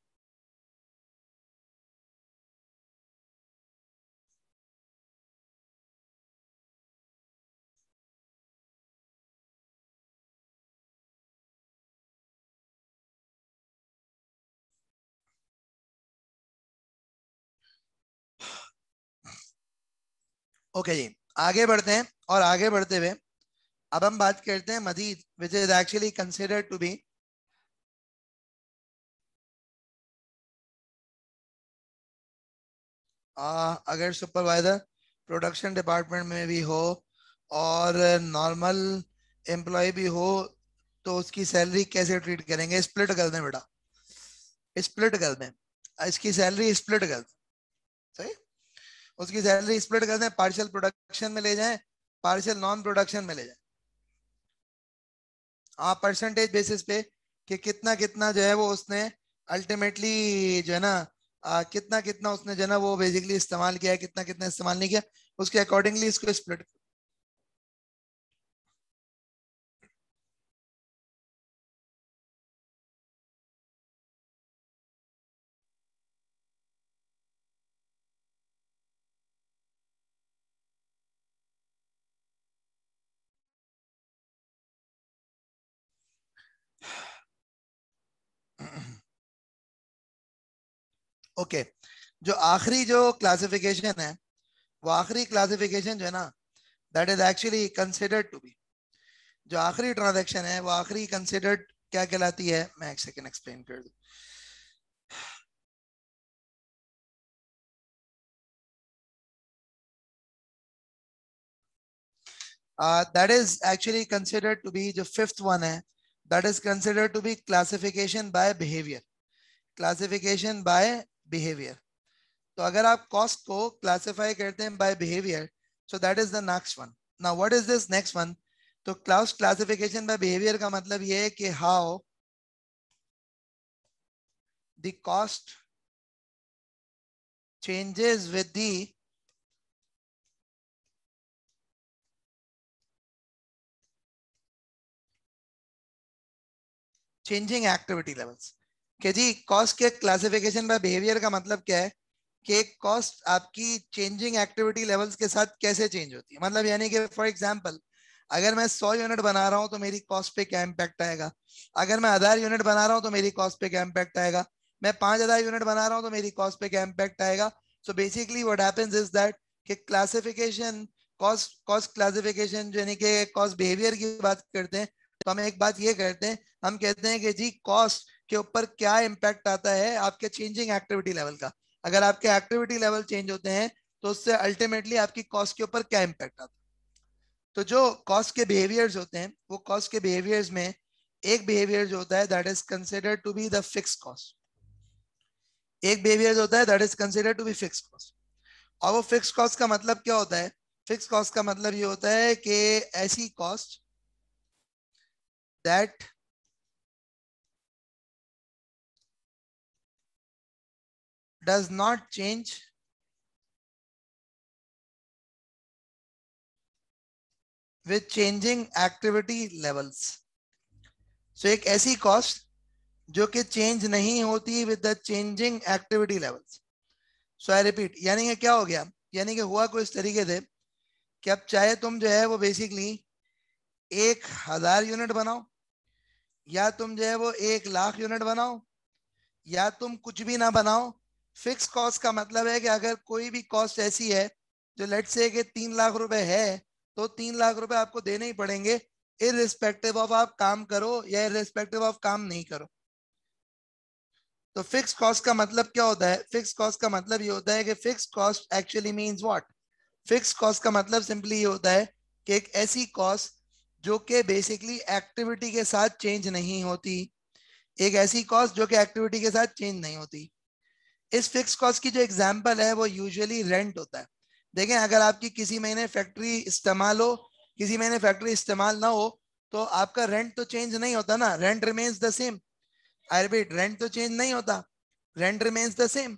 ओके जी आगे बढ़ते हैं और आगे बढ़ते हुए अब हम बात करते हैं मदीद which is actually consider to be अगर सुपरवाइजर प्रोडक्शन डिपार्टमेंट में भी हो और नॉर्मल एम्प्लॉय भी हो तो उसकी सैलरी कैसे ट्रीट करेंगे स्प्लिट कर दें बेटा स्प्लिट कर दें इसकी सैलरी स्प्लिट कर दें सही उसकी सैलरी स्प्लिट कर दें पार्शियल प्रोडक्शन में ले जाए पार्शियल नॉन प्रोडक्शन में ले जाए आप परसेंटेज बेसिस पे कि कितना कितना जो है वो उसने अल्टीमेटली जो है ना आ, कितना कितना उसने जो है ना वो बेसिकली इस्तेमाल किया है कितना कितना इस्तेमाल नहीं किया उसके अकॉर्डिंगली इसको स्प्लिट ओके जो आखिरी जो क्लासिफिकेशन है वो आखिरी क्लासिफिकेशन जो है ना that is actually considered to be जो आखिरी ट्रांजेक्शन है वो आखिरी कंसिडर्ड क्या कहलाती है मैं एक सेकेंड एक्सप्लेन कर दू that is actually considered to be जो फिफ्थ वन है that is considered to be classification by behaviour classification by behaviour तो अगर आप कॉस्ट को क्लासिफाई करते हैं by behaviour so that is the next one now what is this next one तो class classification by behaviour का मतलब ये है कि how the cost changes with the changing activity levels कि जी कॉस्ट के क्लासिफिकेशन बाय बिहेवियर का मतलब क्या है कि कॉस्ट आपकी चेंजिंग एक्टिविटी लेवल्स के साथ कैसे चेंज होती है मतलब यानी कि फॉर एग्जाम्पल अगर मैं सौ यूनिट बना रहा हूँ तो मेरी कॉस्ट पे क्या इम्पैक्ट आएगा अगर मैं हजार यूनिट बना रहा हूँ तो मेरी कॉस्ट पे क्या इम्पैक्ट आएगा मैं पांच यूनिट बना रहा हूँ तो मेरी कॉस्ट पे क्या इम्पैक्ट आएगा so basically what happens is that कि क्लासिफिकेशन कॉस्ट कॉस्ट क्लासिफिकेशन यानी कि कॉस्ट बिहेवियर की बात करते हैं तो हम एक बात ये करते हैं हम कहते हैं कि जी कॉस्ट के ऊपर क्या इम्पैक्ट आता है आपके चेंजिंग एक्टिविटी लेवल का अगर आपके एक्टिविटी लेवल चेंज होते हैं तो उससे अल्टीमेटली आपकी कॉस्ट के ऊपर क्या इम्पैक्ट आता है तो जो कॉस्ट के बिहेवियर्स होते हैं वो कॉस्ट के बिहेवियर्स में एक बिहेवियर जो होता है that is consider to be the fix cost एक बिहेवियर जो होता है that is consider to be fix cost और वो फिक्स कॉस्ट का मतलब क्या होता है फिक्स कॉस्ट का मतलब ये होता है कि ऐसी cost that does not change with changing activity levels. So ek aisi cost jo ki change nahi hoti with the changing activity levels. So I repeat, yani ye kya ho gaya yani ki hua kuch तरीके से कि अब चाहे तुम जो है वो basically एक हजार यूनिट बनाओ या तुम जो है वो एक लाख यूनिट बनाओ या तुम कुछ भी ना बनाओ फिक्स कॉस्ट का मतलब है कि अगर कोई भी कॉस्ट ऐसी है जो लेट से कि तीन लाख रुपए है तो तीन लाख रुपए आपको देने ही पड़ेंगे इरिस्पेक्टिव ऑफ आप काम करो या इरिस्पेक्टिव ऑफ काम नहीं करो तो फिक्स कॉस्ट का मतलब क्या होता है फिक्स कॉस्ट का मतलब ये होता है कि fix cost actually means what fix cost का मतलब सिंपली ये होता है कि एक ऐसी कॉस्ट जो कि बेसिकली एक्टिविटी के साथ चेंज नहीं होती एक ऐसी कॉस्ट जो कि एक्टिविटी के साथ चेंज नहीं होती इस फिक्स कॉस्ट की जो एग्जाम्पल है वो यूजली रेंट होता है देखें अगर आपकी किसी महीने फैक्ट्री इस्तेमाल हो किसी महीने फैक्ट्री इस्तेमाल ना हो तो आपका रेंट तो चेंज नहीं होता ना rent remains the same I repeat rent तो चेंज नहीं होता रेंट रिमेन्स द सेम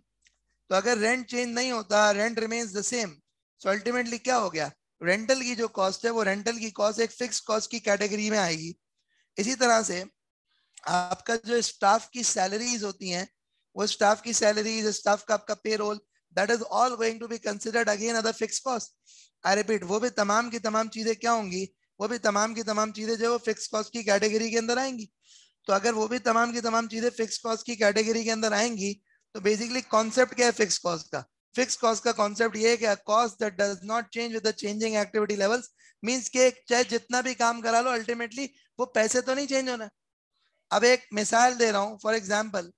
तो अगर रेंट चेंज नहीं होता rent remains the same so ultimately क्या हो गया रेंटल की जो कॉस्ट है वो रेंटल की कॉस्ट एक फिक्स कॉस्ट की कैटेगरी में आएगी इसी तरह से आपका जो स्टाफ की सैलरीज होती हैं वो स्टाफ की सैलरी स्टाफ का आपका payroll that is all going to be considered again other fix cost I repeat वो भी तमाम की तमाम चीजें क्या होंगी वो भी तमाम की तमाम चीजें जो है वो फिक्स कॉस्ट की कैटेगरी के अंदर आएंगी तो अगर वो भी तमाम की तमाम चीजें फिक्स कॉस्ट की कैटेगरी के अंदर आएंगी तो बेसिकली कॉन्सेप्ट क्या है फिक्स कॉस्ट का फिक्स कॉस्ट का कॉन्सेप्ट ये है कि cost that does not change with the changing activity levels means के चाहे जितना भी काम करा लो अल्टीमेटली वो पैसे तो नहीं चेंज होना अब एक मिसाल दे रहा हूँ फॉर एग्जाम्पल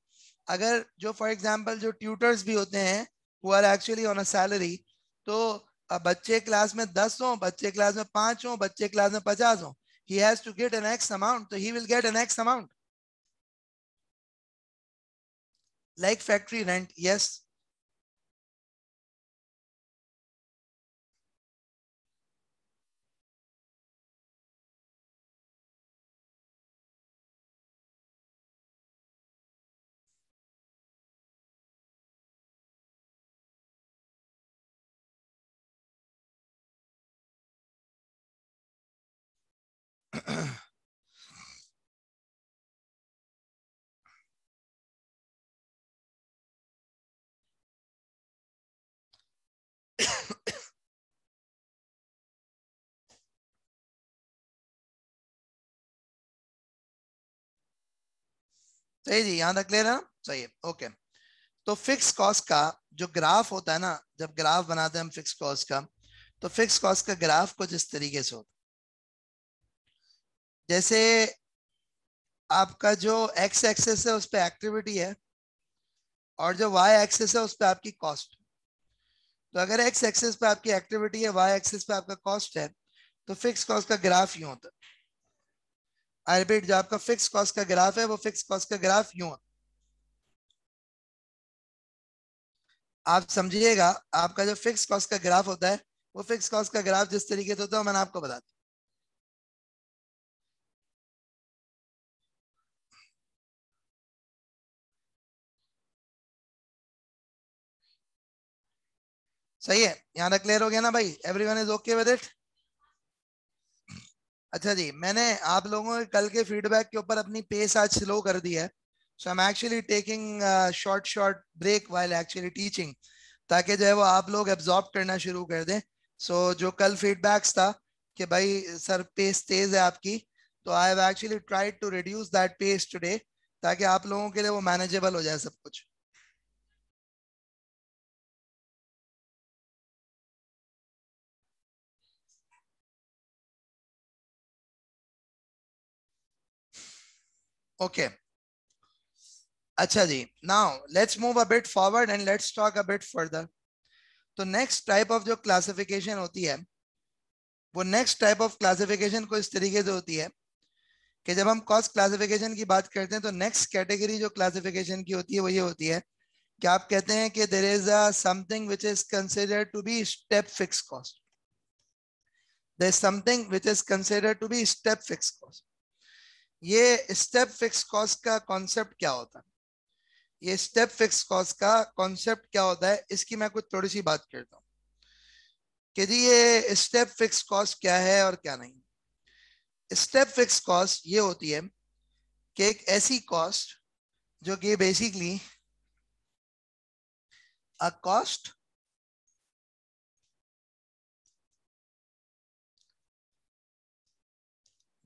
अगर जो फॉर एग्जाम्पल जो ट्यूटर्स भी होते हैं who are actually on a salary तो बच्चे क्लास में दस हों बच्चे क्लास में पांच हों बच्चे क्लास में पचास हों he has to get an X amount तो he will get an X amount like factory rent yes सही जी यहाँ तक क्लियर है ना सही है ओके तो फिक्स कॉस्ट का जो ग्राफ होता है ना जब ग्राफ बनाते हैं हम फिक्स कॉस्ट का तो फिक्स कॉस्ट का ग्राफ कुछ इस तरीके से होता जैसे आपका जो एक्स एक्सेस है उस पर एक्टिविटी है और जो वाई एक्सेस है उस पर आपकी कॉस्ट तो अगर एक्स एक्सेस पे आपकी एक्टिविटी है वाई एक्सेस पे आपका कॉस्ट है तो फिक्स कॉस्ट का ग्राफ यू होता है आई रिपीट जो आपका फिक्स कॉस्ट का ग्राफ है वो फिक्स कॉस्ट का ग्राफ यूं आप समझिएगा आपका जो फिक्स कॉस्ट का ग्राफ होता है वो फिक्स कॉस्ट का ग्राफ जिस तरीके से होता है मैंने आपको बता दिया सही है यहां तक क्लियर हो गया ना भाई everyone is okay with it अच्छा जी मैंने आप लोगों के कल के फीडबैक के ऊपर अपनी पेस आज स्लो कर दी है so I am actually taking short short break while actually teaching ताकि जो है वो आप लोग एब्जॉर्ब करना शुरू कर दें सो so, जो कल फीडबैक्स था कि भाई सर पेस तेज है आपकी तो I have actually tried to reduce that pace today ताकि आप लोगों के लिए वो मैनेजेबल हो जाए सब कुछ okay acha अच्छा ji now let's move a bit forward and let's talk a bit further तो नेक्स्ट टाइप ऑफ जो क्लासिफिकेशन होती है वो नेक्स्ट टाइप ऑफ क्लासिफिकेशन को इस तरीके से होती है कि जब हम कॉस्ट क्लासिफिकेशन की बात करते हैं तो नेक्स्ट कैटेगरी जो क्लासिफिकेशन की होती है वो ये होती है कि आप कहते हैं कि there is something which is consider to be step fix cost there is something which is consider to be step fix cost ये स्टेप फिक्स कॉस्ट का कॉन्सेप्ट क्या होता है ये स्टेप फिक्स कॉस्ट का कॉन्सेप्ट क्या होता है इसकी मैं कुछ थोड़ी सी बात करता हूँ कि जी ये स्टेप फिक्स कॉस्ट क्या है और क्या नहीं स्टेप फिक्स कॉस्ट ये होती है कि एक ऐसी कॉस्ट जो कि basically a cost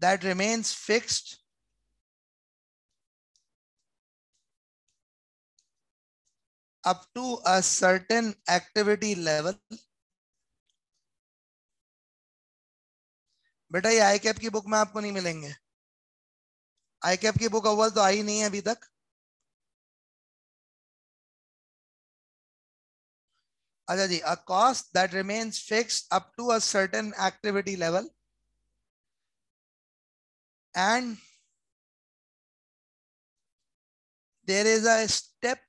that remains fixed up to a certain activity level बेटा ये आई कैप की बुक में आपको नहीं मिलेंगे आई कैप की बुक अव्वल तो आई नहीं है अभी तक अच्छा जी a cost that remains fix up to a certain activity level and there is a step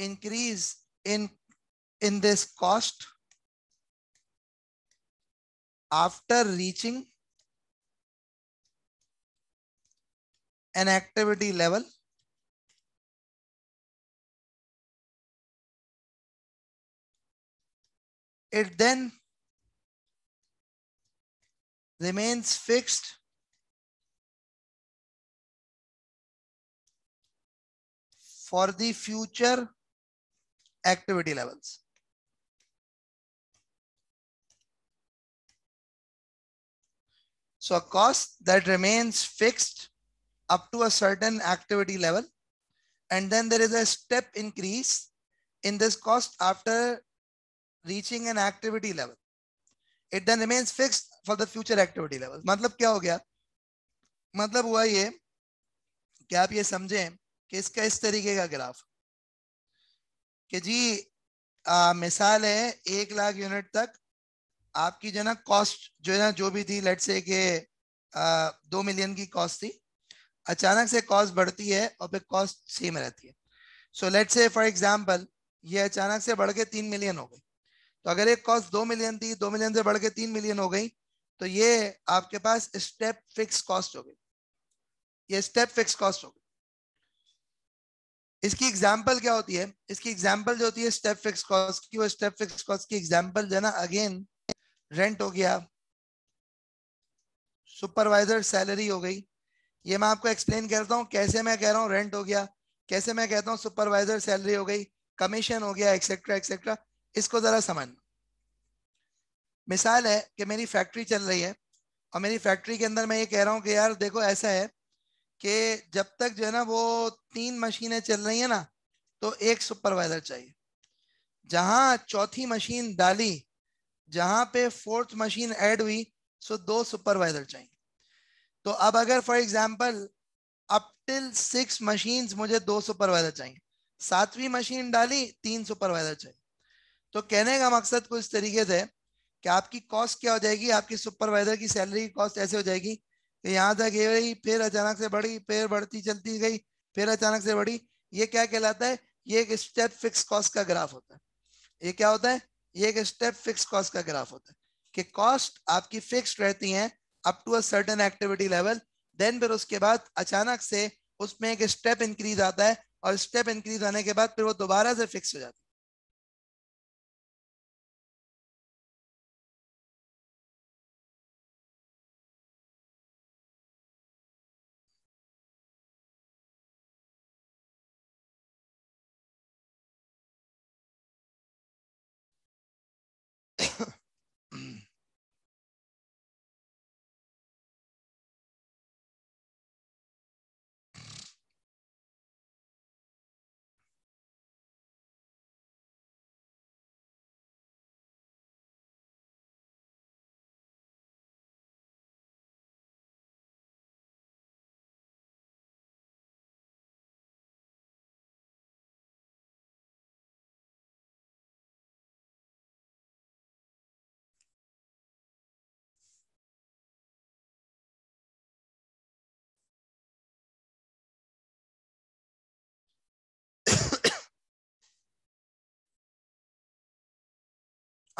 increase in, in this cost after reaching an activity level it then remains fixed for the future activity levels. So a cost that remains fixed up to a certain activity level. And then there is a step increase in this cost after reaching an activity level. It then remains fixed for the future activity levels. मतलब क्या हो गया मतलब हुआ ये कि आप ये समझें कि इसका इस तरीके का ग्राफ कि जी आ, मिसाल है एक लाख यूनिट तक आपकी जो ना कॉस्ट जो है ना जो भी थी लेट से के आ, दो मिलियन की कॉस्ट थी अचानक से कॉस्ट बढ़ती है और फिर कॉस्ट सेम रहती है so let's say for example ये अचानक से बढ़ के तीन मिलियन हो गई तो अगर एक कॉस्ट दो मिलियन थी दो मिलियन से बढ़ के तीन मिलियन हो गई तो ये आपके पास स्टेप फिक्स कॉस्ट हो गई ये स्टेप फिक्स कॉस्ट हो गई इसकी एग्जाम्पल क्या होती है इसकी एग्जाम्पल जो होती है स्टेप फिक्स कॉस्ट की वो स्टेप फिक्स कॉस्ट की एग्जाम्पल जो है ना अगेन रेंट हो गया सुपरवाइजर सैलरी हो गई ये मैं आपको एक्सप्लेन करता हूँ कैसे मैं कह रहा हूँ रेंट हो गया कैसे मैं कहता हूँ सुपरवाइजर सैलरी हो गई कमीशन हो गया एक्सेट्रा एक्सेट्रा इसको जरा समझना मिसाल है कि मेरी फैक्ट्री चल रही है और मेरी फैक्ट्री के अंदर मैं ये कह रहा हूँ कि यार देखो ऐसा है कि जब तक जो है ना वो तीन मशीनें चल रही है ना तो एक सुपरवाइजर चाहिए जहां चौथी मशीन डाली जहां पे फोर्थ मशीन ऐड हुई सो दो सुपरवाइजर चाहिए तो अब अगर for example up till six machine मुझे दो सुपरवाइजर चाहिए सातवीं मशीन डाली तीन सुपरवाइजर चाहिए तो कहने का मकसद कुछ तरीके से कि आपकी कॉस्ट क्या हो जाएगी आपकी सुपरवाइजर की सैलरी की कॉस्ट ऐसे हो जाएगी यहाँ तक ये रही फिर अचानक से बढ़ी फिर बढ़ती चलती गई फिर अचानक से बढ़ी ये क्या कहलाता है ये एक स्टेप फिक्स कॉस्ट का ग्राफ होता है ये क्या होता है ये एक स्टेप फिक्स कॉस्ट का ग्राफ होता है कि कॉस्ट आपकी फिक्स रहती है up to a certain activity level then फिर उसके बाद अचानक से उसमें एक स्टेप इंक्रीज आता है और स्टेप इंक्रीज आने के बाद फिर वो दोबारा से फिक्स हो जाता है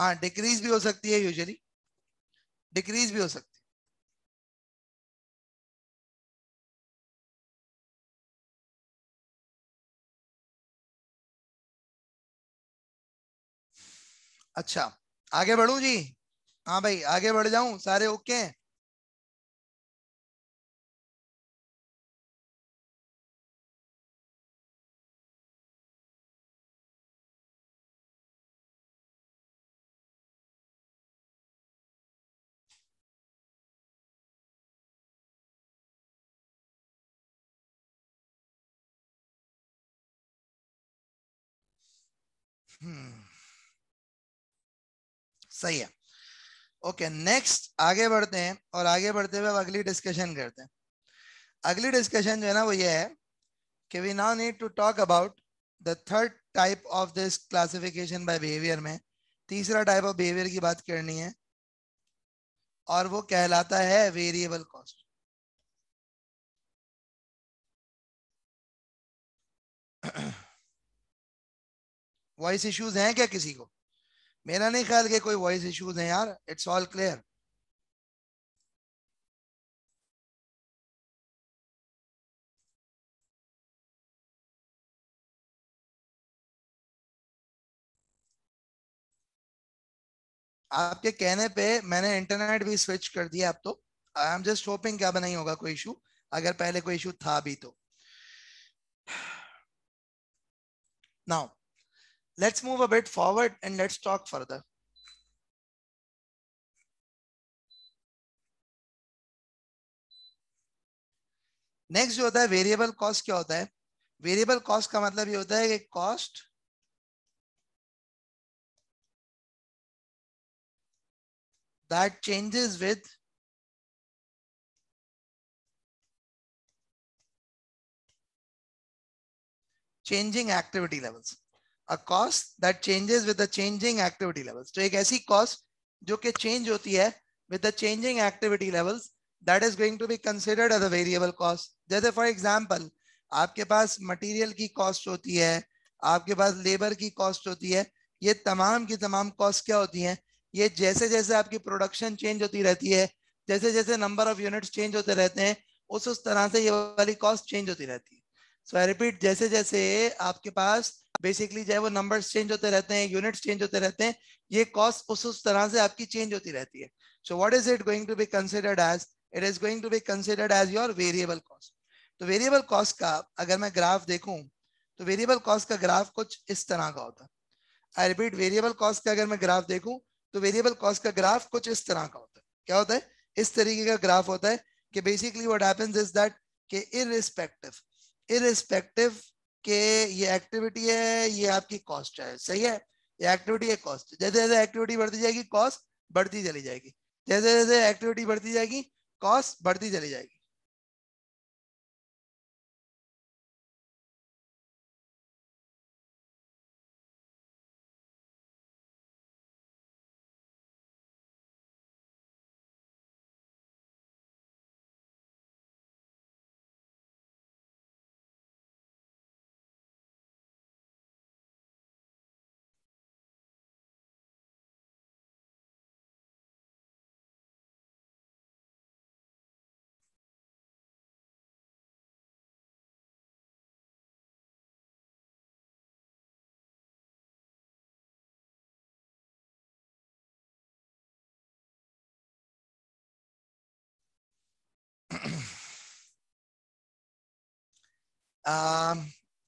हाँ डिक्रीज भी हो सकती है यूजली डिक्रीज भी हो सकती है अच्छा आगे बढ़ू जी हाँ भाई आगे बढ़ जाऊं सारे ओके हैं Hmm. सही है ओके okay, नेक्स्ट आगे बढ़ते हैं और आगे बढ़ते हुए अब अगली डिस्कशन करते हैं अगली डिस्कशन जो है ना वो ये है कि we now need to talk about the third type of this classification by behaviour में तीसरा टाइप ऑफ बिहेवियर की बात करनी है और वो कहलाता है वेरिएबल कॉस्ट वॉइस इश्यूज हैं क्या किसी को मेरा नहीं ख्याल कि कोई वॉइस इश्यूज हैं यार इट्स ऑल क्लियर आपके कहने पे मैंने इंटरनेट भी स्विच कर दिया अब तो आई एम जस्ट होपिंग क्या नहीं होगा कोई इशू अगर पहले कोई इशू था भी तो now Let's move a bit forward and let's talk further. Next जो होता है वेरिएबल कॉस्ट क्या होता है वेरिएबल कॉस्ट का मतलब ये होता है कि cost that changes with changing activity levels a cost that changes with the changing activity levels. तो एक ऐसी cost जो कि change होती है with the changing activity levels that is going to be considered as a variable cost. जैसे for example आपके पास material की cost होती है आपके पास labor की cost होती है ये तमाम की तमाम cost क्या होती हैं ये जैसे जैसे आपकी प्रोडक्शन चेंज होती रहती है जैसे जैसे नंबर ऑफ यूनिट्स चेंज होते रहते हैं उस उस तरह से ये वाली कॉस्ट चेंज होती रहती है सो आई रिपीट जैसे जैसे आपके पास बेसिकली जो है वो नंबर्स चेंज होते रहते हैं यूनिट्स चेंज होते रहते हैं ये कॉस्ट उस उस तरह से आपकी चेंज होती रहती है so what is it going to be considered as it is going to be considered as your variable cost तो वेरिएबल कॉस्ट का अगर मैं ग्राफ देखूं तो वेरिएबल कॉस्ट का ग्राफ कुछ इस तरह का होता आई रिपीट वेरिएबल कॉस्ट का अगर मैं ग्राफ देखूं तो वेरिएबल कॉस्ट का ग्राफ कुछ इस तरह का होता है क्या होता है इस तरीके का ग्राफ होता है कि basically what happens is that कि इरिस्पेक्टिव इरिस्पेक्टिव कि ये एक्टिविटी है ये आपकी कॉस्ट है सही है ये एक्टिविटी है कॉस्ट जैसे जैसे एक्टिविटी बढ़ती जाएगी कॉस्ट बढ़ती चली जाएगी जैसे जैसे एक्टिविटी बढ़ती जाएगी कॉस्ट बढ़ती चली जाएगी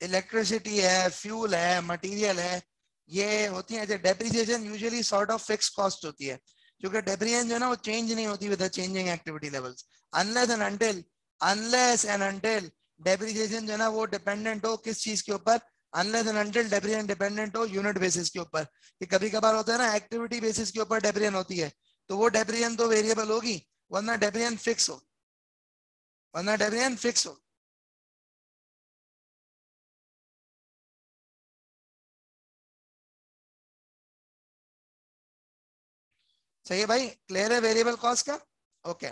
इलेक्ट्रिसिटी um, है फ्यूल है मटेरियल है ये होती है depreciation usually sort of fix cost होती है क्योंकि डेप्रिएशन जो है ना वो चेंज नहीं होती with changing activity levels unless and until unless and until depreciation जो है ना वो डिपेंडेंट हो किस चीज के ऊपर unless and until depreciation dependent हो यूनिट बेसिस के ऊपर कि कभी कभार होता है ना एक्टिविटी बेसिस के ऊपर डेप्रिएशन होती है तो वो डेप्रिएशन तो वेरिएबल होगी वरना डेप्रिएशन फिक्स हो वरना डेब्रियन फिक्स हो सही है भाई क्लियर है वेरिएबल कॉस्ट का ओके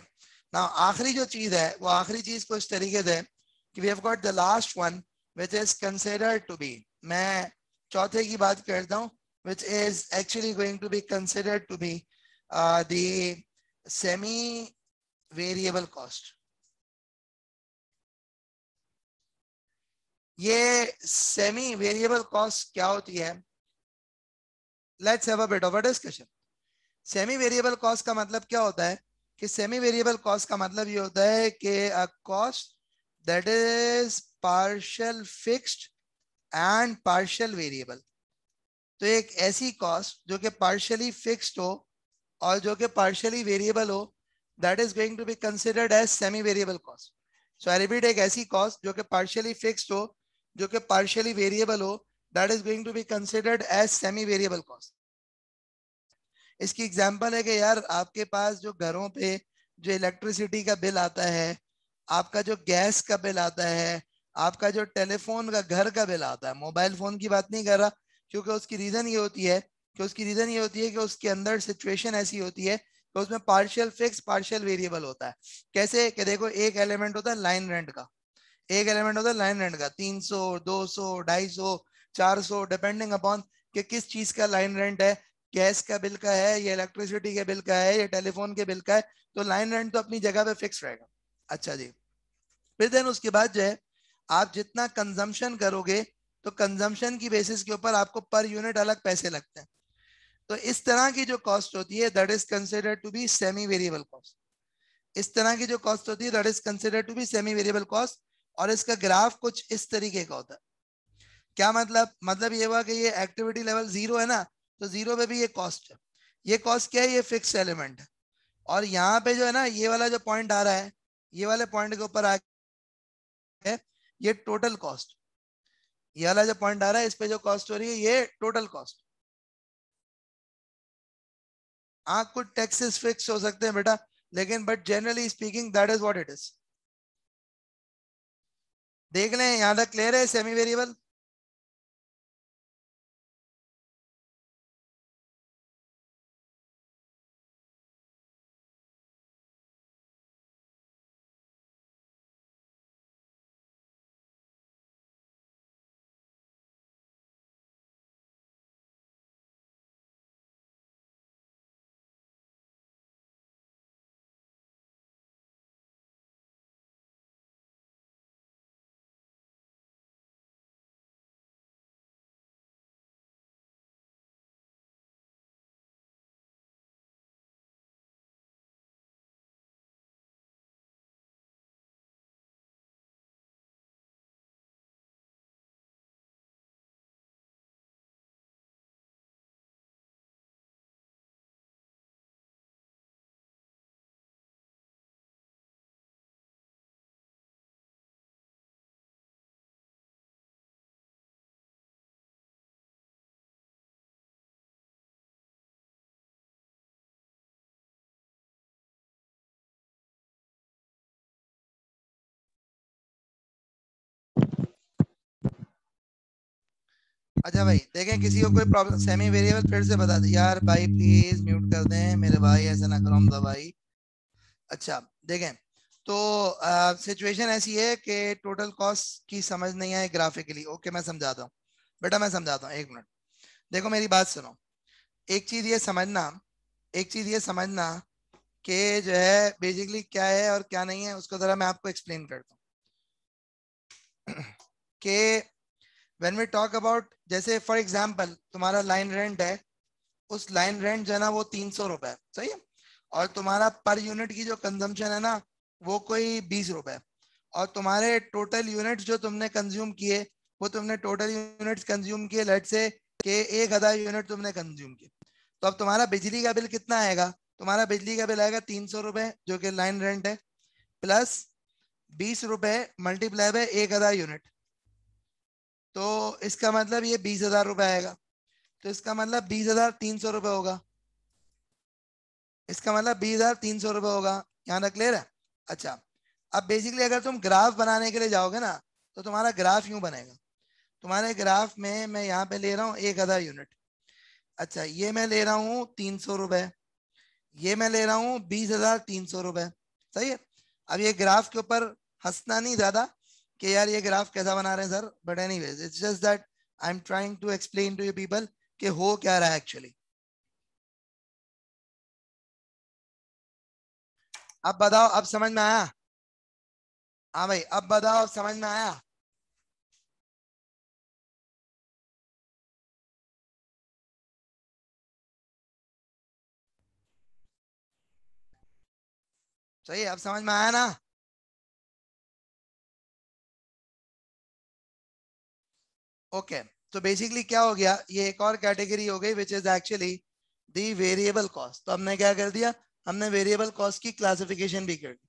ना आखिरी जो चीज है वो आखिरी चीज को इस तरीके से कि we have got the last one which is considered to be मैं चौथे की बात करता हूँ which is actually going to be considered to be the semi variable cost ये सेमी वेरिएबल कॉस्ट क्या होती है let's have a bit of a discussion semi variable cost का मतलब क्या होता है कि सेमी वेरिएबल कॉस्ट का मतलब ये होता है कि a cost that is partial fixed and partial variable तो एक ऐसी कॉस्ट जो कि पार्शली फिक्स्ड हो और जो कि पार्शली वेरिएबल हो that is going to be considered as semi variable cost so I repeat एक ऐसी कॉस्ट जो कि पार्शियली फिक्स्ड हो जो कि पार्शियली वेरिएबल हो that is going to be considered as semi variable cost इसकी एग्जाम्पल है कि यार आपके पास जो घरों पे जो इलेक्ट्रिसिटी का बिल आता है आपका जो गैस का बिल आता है आपका जो टेलीफोन का घर का बिल आता है मोबाइल फोन की बात नहीं कर रहा क्योंकि उसकी रीजन ये होती है कि उसकी रीजन ये होती है कि उसके अंदर सिचुएशन ऐसी होती है कि उसमें पार्शियल फिक्स पार्शियल वेरिएबल होता है कैसे कि देखो एक एलिमेंट होता है लाइन रेंट का एक एलिमेंट होता है लाइन रेंट का तीन सौ दो सौ ढाई सौ चार सौ डिपेंडिंग अपॉन कि किस चीज का लाइन रेंट है गैस का बिल का है या इलेक्ट्रिसिटी के बिल का है या टेलीफोन के बिल का है तो लाइन रेंट तो अपनी जगह पे फिक्स रहेगा अच्छा जी फिर देन उसके बाद जो है आप जितना कंजम्पशन करोगे तो कंजम्पशन की बेसिस के ऊपर आपको पर यूनिट अलग पैसे लगते हैं तो इस तरह की जो कॉस्ट होती है that is consider to be semi variable cost इस तरह की जो कॉस्ट होती है that is consider to be semi variable cost और इसका ग्राफ कुछ इस तरीके का होता है क्या मतलब मतलब ये हुआ कि ये एक्टिविटी लेवल जीरो है ना तो जीरो पे भी ये कॉस्ट है ये कॉस्ट क्या है ये फिक्स एलिमेंट है और यहाँ पे जो है ना ये वाला जो पॉइंट आ रहा है ये वाले पॉइंट के ऊपर आ ये टोटल कॉस्ट ये वाला जो पॉइंट आ रहा है इस पे जो कॉस्ट हो रही है ये टोटल कॉस्ट हाँ कुछ टैक्सेस फिक्स हो सकते हैं बेटा लेकिन but generally speaking that is what it is देख लें यहां तक क्लियर है सेमी वेरिएबल अच्छा भाई देखें किसी को कोई प्रॉब्लम सेमी वेरिएबल फिर से बता दें यार भाई प्लीज म्यूट कर दें मेरे भाई ऐसा ना करो हम तो भाई अच्छा देखें तो सिचुएशन uh, ऐसी है कि टोटल कॉस्ट की समझ नहीं आई ग्राफिकली ओके मैं समझाता हूँ बेटा मैं समझाता हूँ एक मिनट देखो मेरी बात सुनो एक चीज ये समझना एक चीज ये समझना कि जो है बेसिकली क्या है और क्या नहीं है उसको जरा मैं आपको एक्सप्लेन करता हूँ कि वेन वी टॉक अबाउट जैसे फॉर एग्जाम्पल तुम्हारा लाइन रेंट है उस लाइन रेंट जो है ना वो तीन सौ रुपए सही है और तुम्हारा पर यूनिट की जो कंजम्पशन है ना वो कोई बीस रुपए और तुम्हारे टोटल यूनिट जो तुमने कंज्यूम किए वो तुमने टोटल यूनिट कंज्यूम किए लेट से के एक हजार यूनिट तुमने कंज्यूम किए तो अब तुम्हारा बिजली का बिल कितना आएगा तुम्हारा बिजली का बिल आएगा तीन सौ रुपए जो कि लाइन रेंट है प्लस बीस रुपए मल्टीप्लाई बाय एक हजार यूनिट तो इसका मतलब ये बीस हजार रुपये आएगा तो इसका मतलब बीस हजार तीन सौ रुपये होगा इसका मतलब बीस हजार तीन सौ रुपये होगा यहाँ तक क्लियर है अच्छा अब बेसिकली अगर तुम ग्राफ बनाने के लिए जाओगे ना तो तुम्हारा ग्राफ यूं बनेगा तुम्हारे ग्राफ में मैं यहाँ पे ले रहा हूँ एक हजार यूनिट अच्छा ये मैं ले रहा हूँ तीन सौ रुपये ये मैं ले रहा हूँ बीस हजार तीन सौ रुपये सही है अब ये ग्राफ के ऊपर हंसना नहीं ज्यादा कि यार ये ग्राफ कैसा बना रहे हैं sir but anyways it's just that I am trying to explain to you people कि हो क्या रहा है एक्चुअली अब बताओ अब समझ में आया हाँ भाई अब बताओ अब समझ में आया सही अब समझ में आया ना ओके तो बेसिकली क्या हो गया ये एक और कैटेगरी हो गई which is actually the variable cost तो हमने क्या कर दिया हमने वेरिएबल कॉस्ट की क्लासिफिकेशन भी कर दी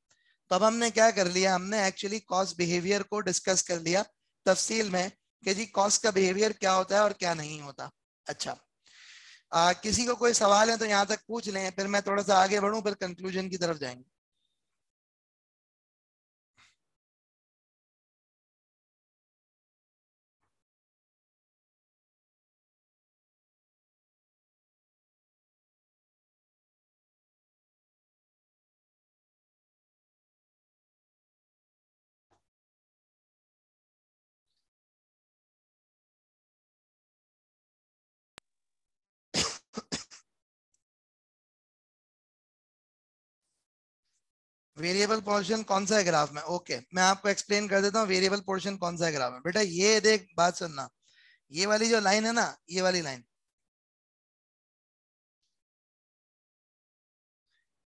तो अब हमने क्या कर लिया हमने एक्चुअली कॉस्ट बिहेवियर को डिस्कस कर लिया तफसील में कि जी कॉस्ट का बिहेवियर क्या होता है और क्या नहीं होता अच्छा आ, किसी को कोई सवाल है तो यहाँ तक पूछ लें फिर मैं थोड़ा सा आगे बढ़ू फिर कंक्लूजन की तरफ जाएंगे वेरिएबल पोर्शन कौन सा है ग्राफ में ओके okay, मैं आपको एक्सप्लेन कर देता हूँ वेरिएबल पोर्शन कौन सा है ग्राफ में बेटा ये देख बात सुनना ये वाली जो लाइन है ना ये वाली लाइन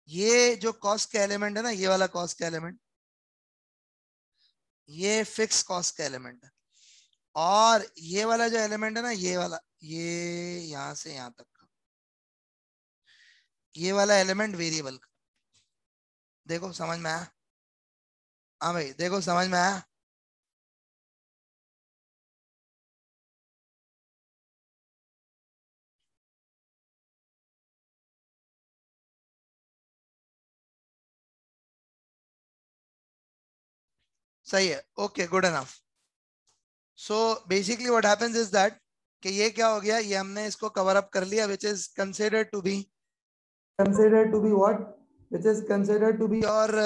ये जो कॉस्ट का एलिमेंट है ना ये वाला कॉस्ट का एलिमेंट ये फिक्स कॉस्ट का एलिमेंट है और ये वाला जो एलिमेंट है ना ये वाला ये यहां से यहां तक का ये वाला एलिमेंट वेरिएबल का देखो समझ में आया हाँ भाई देखो समझ में आया सही है okay good enough so basically what happens is that कि ये क्या हो गया ये हमने इसको कवर अप कर लिया which is consider to be consider to be what which is consider to be और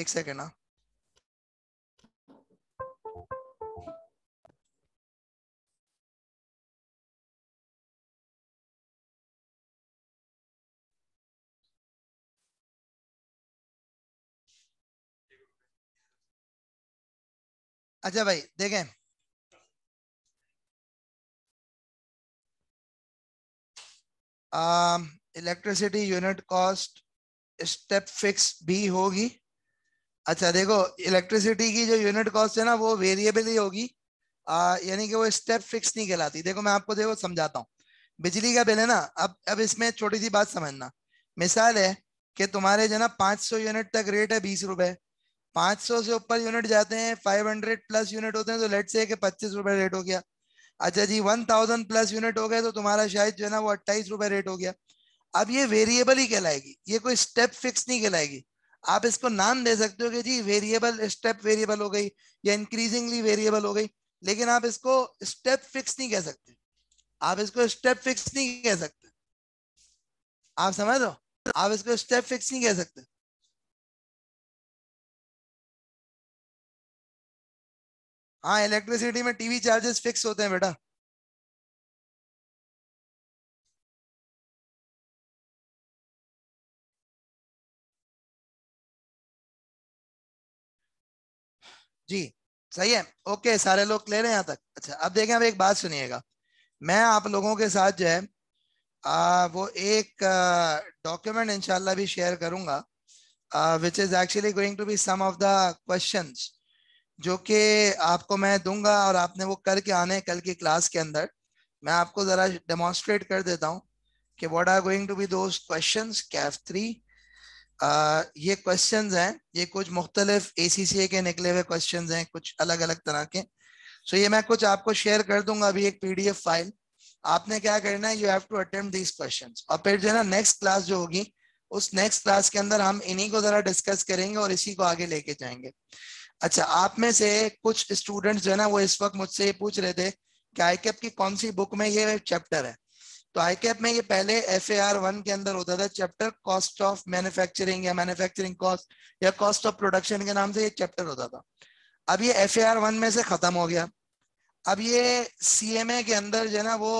एक सेकेंड ना अच्छा भाई देखें electricity unit cost step fix भी होगी अच्छा देखो इलेक्ट्रिसिटी की जो यूनिट कॉस्ट है ना वो वेरिएबल ही होगी यानी कि वो स्टेप फिक्स नहीं कहलाती देखो मैं आपको देखो समझाता हूँ बिजली का बिल है ना अब अब इसमें छोटी सी बात समझना मिसाल है कि तुम्हारे जो ना पाँच सौ यूनिट तक रेट है बीस रुपए पाँच सौ से ऊपर यूनिट जाते हैं फाइव हंड्रेड प्लस यूनिट होते हैं तो लेट से पच्चीस रुपये रेट हो गया अच्छा जी वन थाउजेंड प्लस यूनिट हो गए तो तुम्हारा शायद जो है ना वो अट्ठाईस रुपये रेट हो गया अब ये वेरिएबल ही कहलाएगी ये कोई स्टेप फिक्स नहीं कहलाएगी आप इसको नाम दे सकते हो कि जी वेरिएबल स्टेप वेरिएबल हो गई या इंक्रीजिंगली वेरिएबल हो गई लेकिन आप इसको स्टेप फिक्स नहीं कह सकते आप इसको स्टेप फिक्स नहीं कह सकते आप समझ लो आप इसको स्टेप फिक्स नहीं कह सकते हाँ इलेक्ट्रिसिटी में टीवी चार्जेस फिक्स होते हैं बेटा जी सही है ओके सारे लोग क्लियर है यहाँ तक अच्छा अब देखें अब एक बात सुनिएगा मैं आप लोगों के साथ जो है आ, वो एक डॉक्यूमेंट इंशाल्लाह भी शेयर करूंगा which is actually going to be some of the questions जो कि आपको मैं दूंगा और आपने वो करके आने कल की क्लास के अंदर मैं आपको ज़रा डेमोन्स्ट्रेट कर देता हूँ कि what are going to be दो क्वेश्चन कैफ थ्री ये क्वेश्चन हैं ये कुछ मुख्तलिफ ए के निकले हुए क्वेश्चन हैं कुछ अलग अलग तरह के सो so, ये मैं कुछ आपको शेयर कर दूंगा अभी एक पीडीएफ फाइल आपने क्या करना है you have to attempt these question और फिर जो है ना नेक्स्ट क्लास जो होगी उस नेक्स्ट क्लास के अंदर हम इन्हीं को जरा डिस्कस करेंगे और इसी को आगे लेके जाएंगे अच्छा आप में से कुछ स्टूडेंट्स जो है ना वो इस वक्त मुझसे पूछ रहे थे कि आई की कौन सी बुक में ये चैप्टर है तो आई कैप में ये पहले एफ ए आर वन के अंदर होता था चैप्टर कॉस्ट ऑफ मैन्युफैक्चरिंग या मैन्युफैक्चरिंग कॉस्ट या कॉस्ट ऑफ प्रोडक्शन के नाम से ये चैप्टर होता था अब ये एफ ए आर वन में से खत्म हो गया अब ये सी एम ए के अंदर जो है ना वो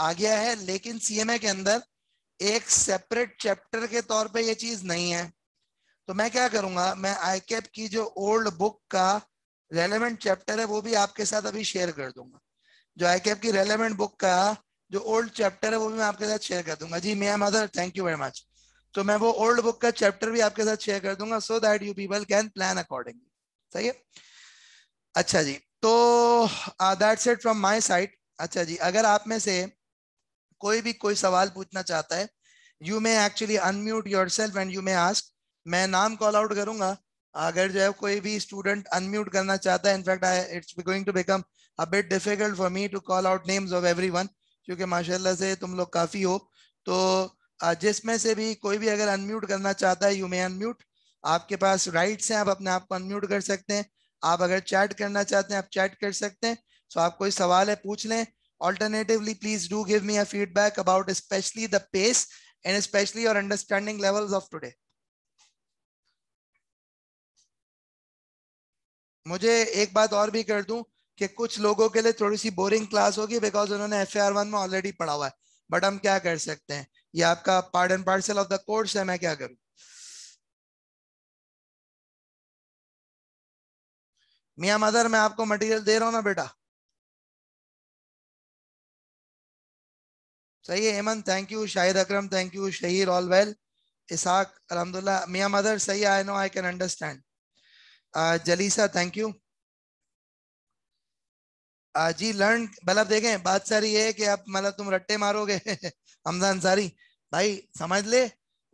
आ गया है लेकिन सी एम ए के अंदर एक सेपरेट चैप्टर के तौर पर यह चीज नहीं है तो मैं क्या करूंगा मैं आई कैप की जो ओल्ड बुक का रेलिवेंट चैप्टर है वो भी आपके साथ अभी शेयर कर दूंगा जो आई कैप की रेलिवेंट बुक का जो ओल्ड चैप्टर है वो भी मैं आपके साथ शेयर कर दूंगा जी मिया मदर थैंक यू वेरी मच तो मैं वो ओल्ड बुक का चैप्टर भी आपके साथ शेयर कर दूंगा so that you people can plan accordingly सही है अच्छा जी तो that's it from my side अच्छा जी अगर आप में से कोई भी कोई सवाल पूछना चाहता है you may actually unmute yourself and you may ask मैं नाम कॉल आउट करूंगा अगर जो है कोई भी स्टूडेंट अनम्यूट करना चाहता है in fact I it's going to become a bit difficult for me to call out names of every one क्योंकि माशाल्लाह से तुम लोग काफ़ी हो तो जिसमें से भी कोई भी अगर अनम्यूट करना चाहता है यू मे अनम्यूट आपके पास राइट्स हैं आप अपने आप को अनम्यूट कर सकते हैं आप अगर चैट करना चाहते हैं आप चैट कर सकते हैं सो आप कोई सवाल है पूछ लें alternatively please do give me a feedback about specially the pace and specially और अंडरस्टैंडिंग लेवल्स ऑफ टूडे मुझे एक बात और भी कर दूं कि कुछ लोगों के लिए थोड़ी सी बोरिंग क्लास होगी बिकॉज उन्होंने एफ आर वन में ऑलरेडी पढ़ा हुआ है बट हम क्या कर सकते हैं ये आपका part and parcel of the course है मैं क्या करूं मिया मदर मैं आपको मटेरियल दे रहा हूं ना बेटा सही है Hemant thank you Shahid Akram thank you Shahir all well Ishaq अलहमदुल्ला मिया मदर सही I know I can understand Jalisa thank you ji learn मतलब देखें बात सारी है कि आप मतलब तुम रट्टे मारोगे हमजा अंसारी भाई समझ ले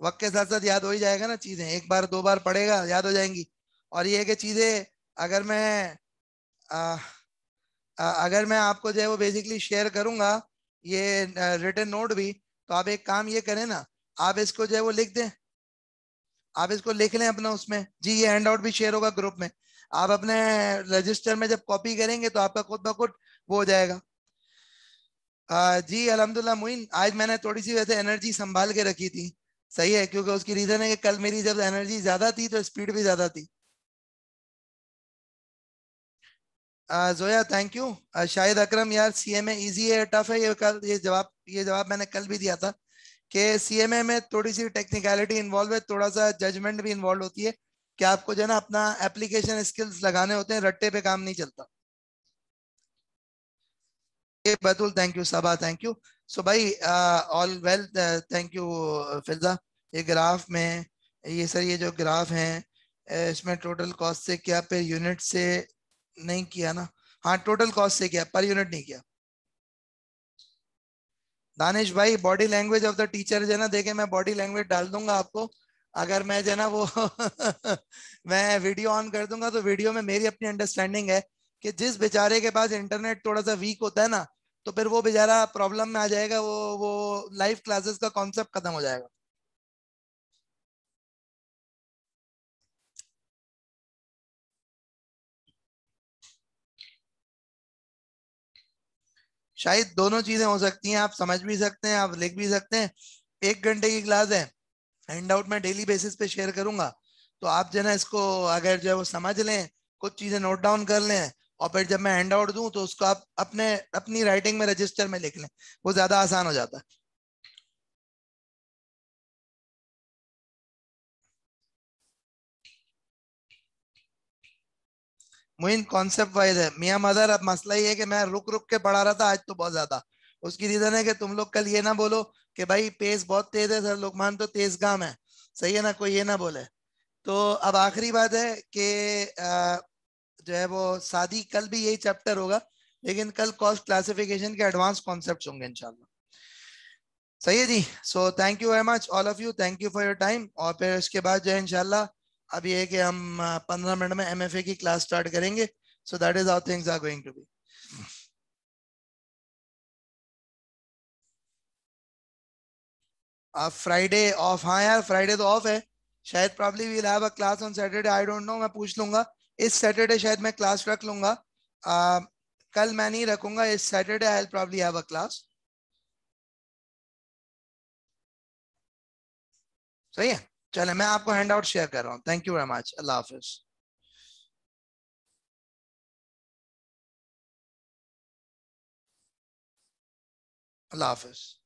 वक्त के साथ साथ याद हो ही जाएगा ना चीज़ें एक बार दो बार पढ़ेगा याद हो जाएंगी और ये है कि चीज़ें अगर मैं आ, आ, अगर मैं आपको जो है वो बेसिकली शेयर करूँगा ये रिटर्न नोट भी तो आप एक काम ये करें ना आप इसको जो है वो लिख दें आप इसको लिख लें अपना उसमें जी ये हैंड आउट भी शेयर होगा ग्रुप में आप अपने रजिस्टर में जब कॉपी करेंगे तो आपका खुद ब खुद वो हो जाएगा आ, जी अलहमदुल्ला मुइन आज मैंने थोड़ी सी वैसे एनर्जी संभाल के रखी थी सही है क्योंकि उसकी रीजन है कि कल मेरी जब एनर्जी ज्यादा थी तो स्पीड भी ज्यादा थी आ, जोया थैंक यू आ, शाहिद अकरम यार सी एम है टफ है ये कल ये जवाब ये जवाब मैंने कल भी दिया था कि सी में थोड़ी सी टेक्निकलिटी इन्वॉल्व है थोड़ा सा जजमेंट भी इन्वॉल्व होती है कि आपको जो है ना अपना एप्लीकेशन स्किल्स लगाने होते हैं रट्टे पे काम नहीं चलता ये Batul thank you Saba thank you so भाई all well thank you Fiza ये ग्राफ में ये सर ये जो ग्राफ हैं इसमें टोटल कॉस्ट से क्या पर यूनिट से नहीं किया ना हाँ टोटल कॉस्ट से किया पर यूनिट नहीं किया दानिश भाई body language of the teacher जो है ना देखे मैं बॉडी लैंग्वेज डाल दूंगा आपको अगर मैं जो ना वो मैं वीडियो ऑन कर दूंगा तो वीडियो में मेरी अपनी अंडरस्टैंडिंग है कि जिस बेचारे के पास इंटरनेट थोड़ा सा वीक होता है ना तो फिर वो बेचारा प्रॉब्लम में आ जाएगा वो वो लाइव क्लासेस का कॉन्सेप्ट खत्म हो जाएगा शायद दोनों चीजें हो सकती हैं आप समझ भी सकते हैं आप लिख भी सकते हैं एक घंटे की क्लास है हैंड आउट मैं डेली बेसिस पे शेयर करूंगा तो आप जो है ना इसको अगर जो है वो समझ लें कुछ चीजें नोट डाउन कर लें और फिर जब मैं हैंड आउट दूं तो उसको आप अपने अपनी राइटिंग में रजिस्टर में लिख लें वो ज्यादा आसान हो जाता है मुइन कॉन्सेप्ट वाइज है मियाँ मदर अब मसला ये है कि मैं रुक रुक के पढ़ा रहा था आज तो बहुत ज्यादा उसकी रीजन है कि तुम लोग कल ये ना बोलो कि भाई पेस बहुत तेज है सर लोकमान तो तेज काम है सही है ना कोई ये ना बोले तो अब आखिरी बात है कि जो है वो शादी कल भी यही चैप्टर होगा लेकिन कल कॉस्ट क्लासिफिकेशन के एडवांस कॉन्सेप्ट होंगे इनशाला सही है जी so thank you very much all of you thank you for your time और फिर उसके बाद जो है इनशाला अब ये है कि हम पंद्रह मिनट में एम की क्लास स्टार्ट करेंगे so that is our things are going to be Friday off हाँ यार फ्राइडे तो ऑफ है शायद probably will have a class on Saturday I don't know मैं पूछ लूंगा इस सैटरडे शायद मैं क्लास रख लूंगा uh, कल मैं नहीं रखूंगा इस Saturday I probably have a class सही है चले मैं आपको हैंड आउट शेयर कर रहा हूँ थैंक यू वेरी मच अल्लाह हाफिज़ अल्लाह हाफिज़